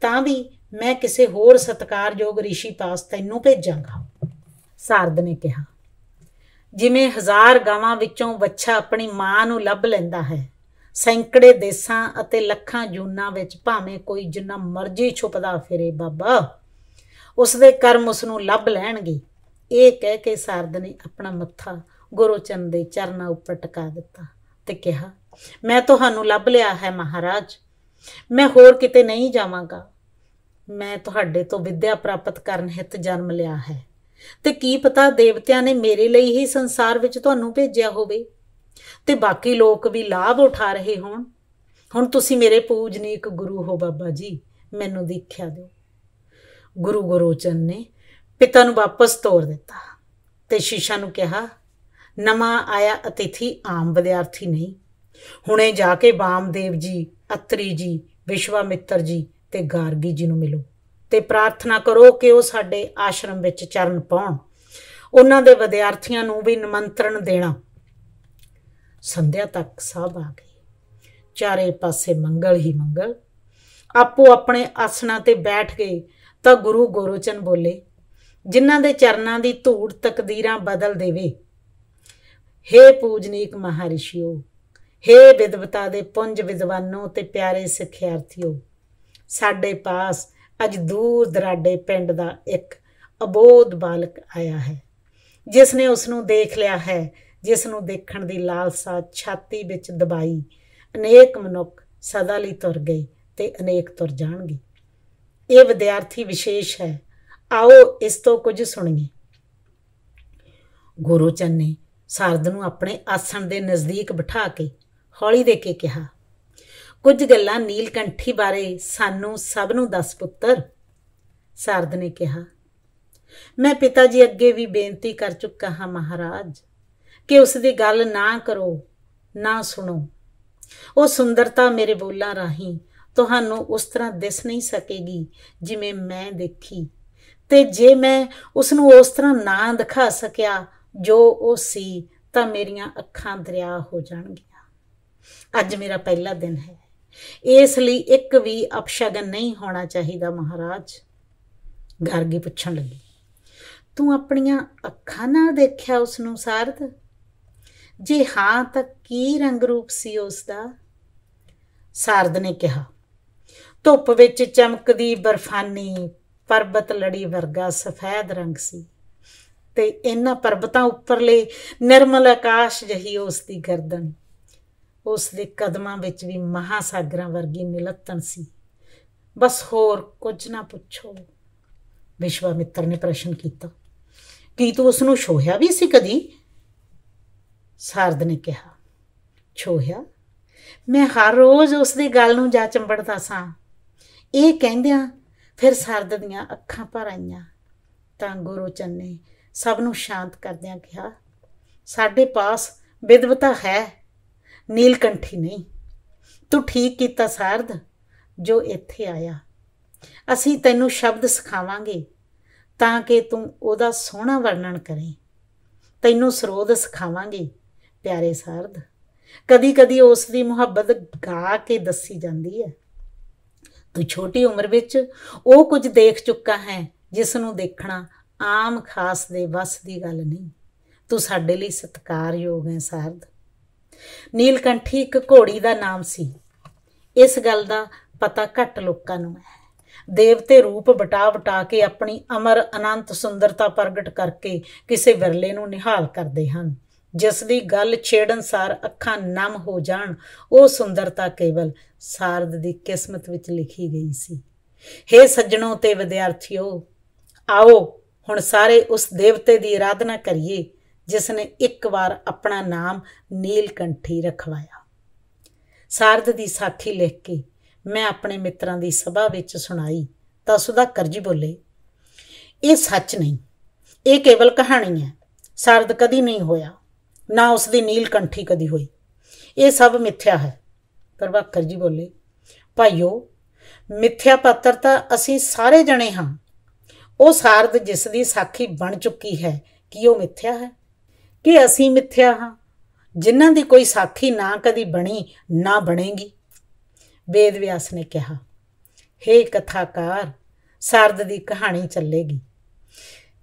ਤਾਂ ਵੀ ਮੈਂ ਕਿਸੇ ਹੋਰ ਸਤਕਾਰਯੋਗ ਰਿਸ਼ੀ ਪਾਸ ਤੈਨੂੰ ਭੇਜਾਂਗਾ ਸਾਰਦ ਨੇ ਕਿਹਾ ਜਿਵੇਂ ਹਜ਼ਾਰ ਗਾਵਾਂ ਵਿੱਚੋਂ ਵੱਛਾ ਆਪਣੀ ਮਾਂ ਨੂੰ ਲੱਭ ਲੈਂਦਾ ਹੈ ਸੈਂਕੜੇ ਦੇਸਾਂ ਅਤੇ ਲੱਖਾਂ ਜੂਨਾਂ ਵਿੱਚ ਭਾਵੇਂ ਕੋਈ ਜਿੰਨਾ ਮਰਜ਼ੀ ਛੁਪਦਾ ਫਿਰੇ ਬਾਬਾ ਉਸ ਦੇ ਕਰਮ ਉਸ ਨੂੰ ਲੱਭ ਲੈਣਗੇ ਇਹ ਕਹਿ ਕੇ ਸਾਰਦ ਨੇ ਆਪਣਾ ਮੱਥਾ ਗੁਰੂ ਚੰਦ ਦੇ ਚਰਨਾਂ ਉੱਪਰ ਟਿਕਾ ਦਿੱਤਾ ਤੇ ਕਿਹਾ ਮੈਂ ਤੁਹਾਨੂੰ ਲੱਭ ਲਿਆ ਹੈ ਮਹਾਰਾਜ ਮੈਂ ਹੋਰ ਕਿਤੇ ਨਹੀਂ ਜਾਵਾਂਗਾ ਮੈਂ ਤੁਹਾਡੇ ਤੋਂ ਵਿਦਿਆ ਪ੍ਰਾਪਤ ਕਰਨ ਹਿੱਤ ਜਨਮ ਲਿਆ ਹੈ ਤੇ ਕੀ ਪਤਾ ਦੇਵਤਿਆਂ ਨੇ ਮੇਰੇ ਲਈ ਹੀ ਸੰਸਾਰ ਵਿੱਚ ਤੁਹਾਨੂੰ ਭੇਜਿਆ ਹੋਵੇ ਤੇ ਬਾਕੀ ਲੋਕ ਵੀ ਲਾਭ ਉਠਾ ਰਹੇ ਹੋਣ ਹੁਣ ਤੁਸੀਂ ਮੇਰੇ ਪੂਜਨੀਕ ਗੁਰੂ ਹੋ ਬਾਬਾ ਜੀ ਮੈਨੂੰ ਦੇਖਿਆ ਦਿਓ ਗੁਰੂ ਗੁਰੋਚਨ ਨੇ ਪਿਤਾ ਨੂੰ ਵਾਪਸ ਤੋਰ ਦਿੱਤਾ ਤੇ ਸ਼ੀਸ਼ਾ ਨੂੰ ਕਿਹਾ ਨਮਾ ਆਇਆ ਅਤਿਥੀ ਆਮ ਵਿਦਿਆਰਥੀ ਨਹੀਂ ਹੁਣੇ ਜਾ ਕੇ ਬਾਮਦੇਵ ਜੀ ਅਤਰੀ ਜੀ ਵਿਸ਼ਵਾਮਿੱਤਰ ਜੀ ਤੇ ਗਾਰਗੀ ਜੀ ਨੂੰ ਮਿਲੋ ਤੇ ਪ੍ਰਾਰਥਨਾ ਕਰੋ ਕਿ ਉਹ ਸਾਡੇ ਆਸ਼ਰਮ ਵਿੱਚ ਚਰਨ ਪਾਉਣ ਉਹਨਾਂ ਦੇ ਵਿਦਿਆਰਥੀਆਂ ਨੂੰ ਵੀ ਨਿਮੰਤਰਣ ਦੇਣਾ ਸੰਧਿਆ ਤੱਕ ਸਭ ਆ ਗਏ ਚਾਰੇ ਪਾਸੇ ਮੰਗਲ ਹੀ ਮੰਗਲ ਆਪੋ ਆਪਣੇ ਆਸਣਾ ਤੇ ਬੈਠ ਗਏ ਤਾਂ ਗੁਰੂ ਗੋਰੋਚਨ ਬੋਲੇ ਜਿਨ੍ਹਾਂ ਦੇ ਚਰਨਾਂ ਦੀ ਧੂੜ ਤਕਦੀਰਾਂ ਬਦਲ ਦੇਵੇ ਹੇ ਪੂਜਨੀਕ ਮਹਾਰਿਸ਼ੀਓ हे ਵਿਦਵਤਾ ਦੇ ਪੁੰਜ ਵਿਦਵਾਨੋ ਤੇ ਪਿਆਰੇ ਸਿੱਖਿਆਰਥੀਓ ਸਾਡੇ ਪਾਸ ਅੱਜ ਦੂਰ ਦਰਾਡੇ ਪਿੰਡ ਦਾ ਇੱਕ ਅਬੋਧ ਬਾਲਕ ਆਇਆ ਹੈ ਜਿਸ ਨੇ ਉਸ ਨੂੰ ਦੇਖ ਲਿਆ ਹੈ ਜਿਸ ਨੂੰ ਦੇਖਣ ਦੀ ਲਾਲਸਾ ਛਾਤੀ ਵਿੱਚ ਦਬਾਈ ਅਨੇਕ ਮਨੁੱਖ ਸਦਾ ਲਈ ਤੁਰ ਗਏ ਤੇ ਅਨੇਕ ਤੁਰ ਜਾਣਗੇ ਇਹ ਵਿਦਿਆਰਥੀ ਵਿਸ਼ੇਸ਼ ਹੈ ਆਓ ਇਸ ਤੋਂ ਕੁਝ ਸੁਣੀਏ ਗੁਰੂ ਚੰਨ ਨੇ ਸਰਦ ਨੂੰ ਆਪਣੇ ਆਸਣ ਦੇ ਨਜ਼ਦੀਕ ਬਿਠਾ ਕੇ ਹੌਲੀ ਦੇ ਕੇ ਕਿਹਾ ਕੁਝ ਗੱਲਾਂ ਨੀਲਕੰਠੀ ਬਾਰੇ ਸਾਨੂੰ ਸਭ ਨੂੰ ਦੱਸ ਪੁੱਤਰ ਸਰਦ ਨੇ ਕਿਹਾ ਮੈਂ ਪਿਤਾ ਜੀ ਅੱਗੇ ਵੀ ਬੇਨਤੀ ਕਰ ਚੁੱਕਾ ਹਾਂ ਮਹਾਰਾਜ ਕਿ ਉਸ ਦੀ ਗੱਲ ਨਾ ਕਰੋ ਨਾ ਸੁਣੋ ਉਹ ਸੁੰਦਰਤਾ ਮੇਰੇ ਬੋਲਾਂ ਰਾਹੀਂ ਤੁਹਾਨੂੰ ਉਸ ਤਰ੍ਹਾਂ ਦਿਸ ਨਹੀਂ ਸਕੇਗੀ ਜਿਵੇਂ ਮੈਂ ਦੇਖੀ ਤੇ ਜੇ ਮੈਂ ਉਸ ਨੂੰ ਉਸ ਤਰ੍ਹਾਂ ਨਾ ਦਿਖਾ ਸਕਿਆ ਜੋ ਉਹ ਸੀ ਤਾਂ ਮੇਰੀਆਂ ਅੱਖਾਂ ਦਰਿਆ ਹੋ ਜਾਣਗੀਆਂ ਅੱਜ ਮੇਰਾ ਪਹਿਲਾ ਦਿਨ ਹੈ ਇਸ ਲਈ ਇੱਕ ਵੀ ਅਪਸ਼ਗਨ ਨਹੀਂ ਹੋਣਾ ਚਾਹੀਦਾ ਮਹਾਰਾਜ ਗਰਗੀ ਪੁੱਛਣ ਲੱਗੀ ਤੂੰ ਆਪਣੀਆਂ ਅੱਖਾਂ ਨਾਲ ਦੇਖਿਆ ਉਸ ਨੂੰ ਸਾਰਦ ਜੇ ਹਾਂ ਤਾਂ ਕੀ ਰੰਗ ਰੂਪ ਸੀ ਉਸ ਦਾ ਸਾਰਦ ਨੇ ਕਿਹਾ ਧੁੱਪ ਵਿੱਚ ਚਮਕਦੀ ਬਰਫਾਨੀ ਪਰਬਤ ਲੜੀ ਵਰਗਾ ਸਫੈਦ ਰੰਗ ਸੀ ਤੇ ਇਹਨਾਂ ਪਰਬਤਾਂ ਉੱਪਰਲੇ ਨਿਰਮਲ ਆਕਾਸ਼ ਜਹੀ ਉਸ ਦੀ ਗਰਦਨ ਉਸ ਦੇ ਕਦਮਾਂ ਵਿੱਚ ਵੀ ਮਹਾਸਾਗਰਾਂ ਵਰਗੀ ਨਿਲਤਨ ਸੀ ਬਸ ਹੋਰ ਕੁਝ ਨਾ ਪੁੱਛੋ ਵਿਸ਼ਵਾਮਿੱਤਰ ਨੇ ਪ੍ਰਸ਼ਨ ਕੀਤਾ ਕੀ ਤੂੰ ਉਸ ਨੂੰ ਛੋਹਿਆ ਵੀ ਸੀ ਕਦੀ ਸਰਦ ਨੇ ਕਿਹਾ ਛੋਹਿਆ ਮੈਂ ਹਰ ਰੋਜ਼ ਉਸ ਦੀ ਗੱਲ ਨੂੰ ਜਾ ਚੰਬੜਦਾ ਸਾਂ ਇਹ ਕਹਿੰਦਿਆਂ ਫਿਰ ਸਰਦ ਦੀਆਂ ਅੱਖਾਂ ਭਰ ਆਈਆਂ ਤਾਂ ਗੁਰੂ ਚੰਨੇ ਸਭ ਨੂੰ ਸ਼ਾਂਤ ਕਰਦਿਆਂ ਕਿਹਾ ਸਾਡੇ ਪਾਸ ਵਿਦਵਤਾ ਹੈ ਨੀਲਕੰਠੀ ਨਹੀਂ ਤੂੰ ਠੀਕ ਕੀਤਾ ਸਰਦ ਜੋ ਇੱਥੇ ਆਇਆ ਅਸੀਂ ਤੈਨੂੰ ਸ਼ਬਦ ਸਿਖਾਵਾਂਗੇ ਤਾਂ ਕਿ ਤੂੰ ਉਹਦਾ ਸੋਹਣਾ ਵਰਣਨ ਕਰੇ ਤੈਨੂੰ ਸਰੋਧ ਸਿਖਾਵਾਂਗੇ ਪਿਆਰੇ ਸਰਦ ਕਦੀ-ਕਦੀ ਉਸ ਦੀ ਮੁਹੱਬਤ ਗਾ ਕੇ ਦੱਸੀ ਜਾਂਦੀ ਹੈ ਤੂੰ ਛੋਟੀ ਉਮਰ ਵਿੱਚ ਉਹ ਕੁਝ ਦੇਖ ਚੁੱਕਾ ਹੈ ਜਿਸ ਨੂੰ ਦੇਖਣਾ ਆਮ ਖਾਸ ਦੇ ਵਸ ਦੀ ਗੱਲ ਨਹੀਂ ਤੂੰ ਸਾਡੇ ਲਈ ਸਤਿਕਾਰਯੋਗ ਹੈ ਸਰਦ ਨੀਲਕੰਠੀ ਇੱਕ ਘੋੜੀ ਦਾ ਨਾਮ ਸੀ ਇਸ ਗੱਲ ਦਾ ਪਤਾ ਘੱਟ ਲੋਕਾਂ ਨੂੰ ਹੈ ਦੇਵਤੇ ਰੂਪ ਬਟਾ ਬਟਾ ਕੇ ਆਪਣੀ ਅਮਰ ਅਨੰਤ ਸੁੰਦਰਤਾ ਪ੍ਰਗਟ ਕਰਕੇ ਕਿਸੇ ਵਿਰਲੇ ਨੂੰ ਨਿਹਾਲ ਕਰਦੇ ਹਨ ਜਿਸ ਦੀ ਗੱਲ ਛੇੜਨ ਸਾਰ ਅੱਖਾਂ ਨਮ ਹੋ ਜਾਣ ਉਹ ਸੁੰਦਰਤਾ ਕੇਵਲ ਸਾਰਦ ਦੀ ਕਿਸਮਤ ਵਿੱਚ ਲਿਖੀ ਗਈ ਸੀ हे ਸੱਜਣੋ ਤੇ ਵਿਦਿਆਰਥੀਓ ਆਓ ਹੁਣ ਸਾਰੇ ਉਸ ਦੇਵਤੇ ਦੀ ਆਰਾਧਨਾ ਕਰੀਏ ਜਿਸ ਨੇ ਇੱਕ ਵਾਰ ਆਪਣਾ ਨਾਮ ਨੀਲਕੰਠੀ ਰਖਵਾਇਆ ਸਾਰਦ ਦੀ ਸਾਖੀ ਲਿਖ ਕੇ ਮੈਂ ਆਪਣੇ ਮਿੱਤਰਾਂ ਦੀ ਸਭਾ ਵਿੱਚ ਸੁਣਾਈ ਤਾਂ ਸੁਦਾ ਕਰਜੀ ਬੋਲੇ ਇਹ ਸੱਚ ਨਹੀਂ ਇਹ ਕੇਵਲ ਕਹਾਣੀ ਹੈ ਸਰਦ ਕਦੀ ਨਹੀਂ ਹੋਇਆ ਨਾ ਉਸ ਦੀ ਨੀਲਕੰਠੀ ਕਦੀ ਹੋਈ ਇਹ ਸਭ ਮਿੱਥਿਆ ਹੈ ਪ੍ਰਭਾਕਰ ਜੀ ਬੋਲੇ ਭਾਈਓ ਮਿੱਥਿਆ ਪਾਤਰ ਤਾਂ ਅਸੀਂ ਸਾਰੇ ਜਣੇ ਹਾਂ ਉਹ ਸਰਦ ਜਿਸ ਦੀ ਸਾਖੀ ਬਣ ਚੁੱਕੀ ਹੈ ਕੀ ਉਹ ਮਿੱਥਿਆ ਹੈ ਕਿ ਅਸੀਂ ਮਿੱਥਿਆ ਹਾਂ ਜਿਨ੍ਹਾਂ ਦੀ ਕੋਈ ਸਾਥੀ ਨਾ ਕਦੀ ਬਣੀ ਨਾ ਬਣੇਗੀ ਵੇਦ ਵਿਆਸ ਨੇ ਕਿਹਾ ਹੇ ਕਥਾਕਾਰ ਸਰਦ ਦੀ ਕਹਾਣੀ ਚੱਲੇਗੀ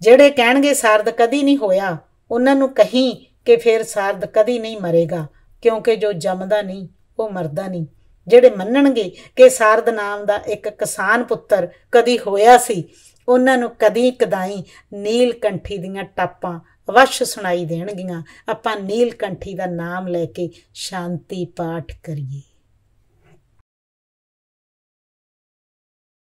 ਜਿਹੜੇ ਕਹਿਣਗੇ ਸਰਦ ਕਦੀ ਨਹੀਂ ਹੋਇਆ ਉਹਨਾਂ ਨੂੰ ਕਹੀਂ ਕਿ ਫਿਰ ਸਰਦ ਕਦੀ ਨਹੀਂ ਮਰੇਗਾ ਕਿਉਂਕਿ ਜੋ ਜੰਮਦਾ ਨਹੀਂ ਉਹ ਮਰਦਾ ਨਹੀਂ ਜਿਹੜੇ ਮੰਨਣਗੇ ਕਿ ਸਰਦ ਨਾਮ ਦਾ ਇੱਕ ਕਿਸਾਨ ਪੁੱਤਰ ਕਦੀ ਹੋਇਆ ਸੀ ਉਹਨਾਂ ਨੂੰ ਕਦੀ ਕਦਾਈ ਨੀਲ ਕੰਠੀ ਦੀਆਂ ਟਾਪਾਂ ਅਵਸ਼ ਸੁਣਾਈ ਦੇਣਗੀਆਂ ਆਪਾਂ ਨੀਲਕੰਠੀ ਦਾ ਨਾਮ ਲੈ ਕੇ ਸ਼ਾਂਤੀ ਪਾਠ ਕਰੀਏ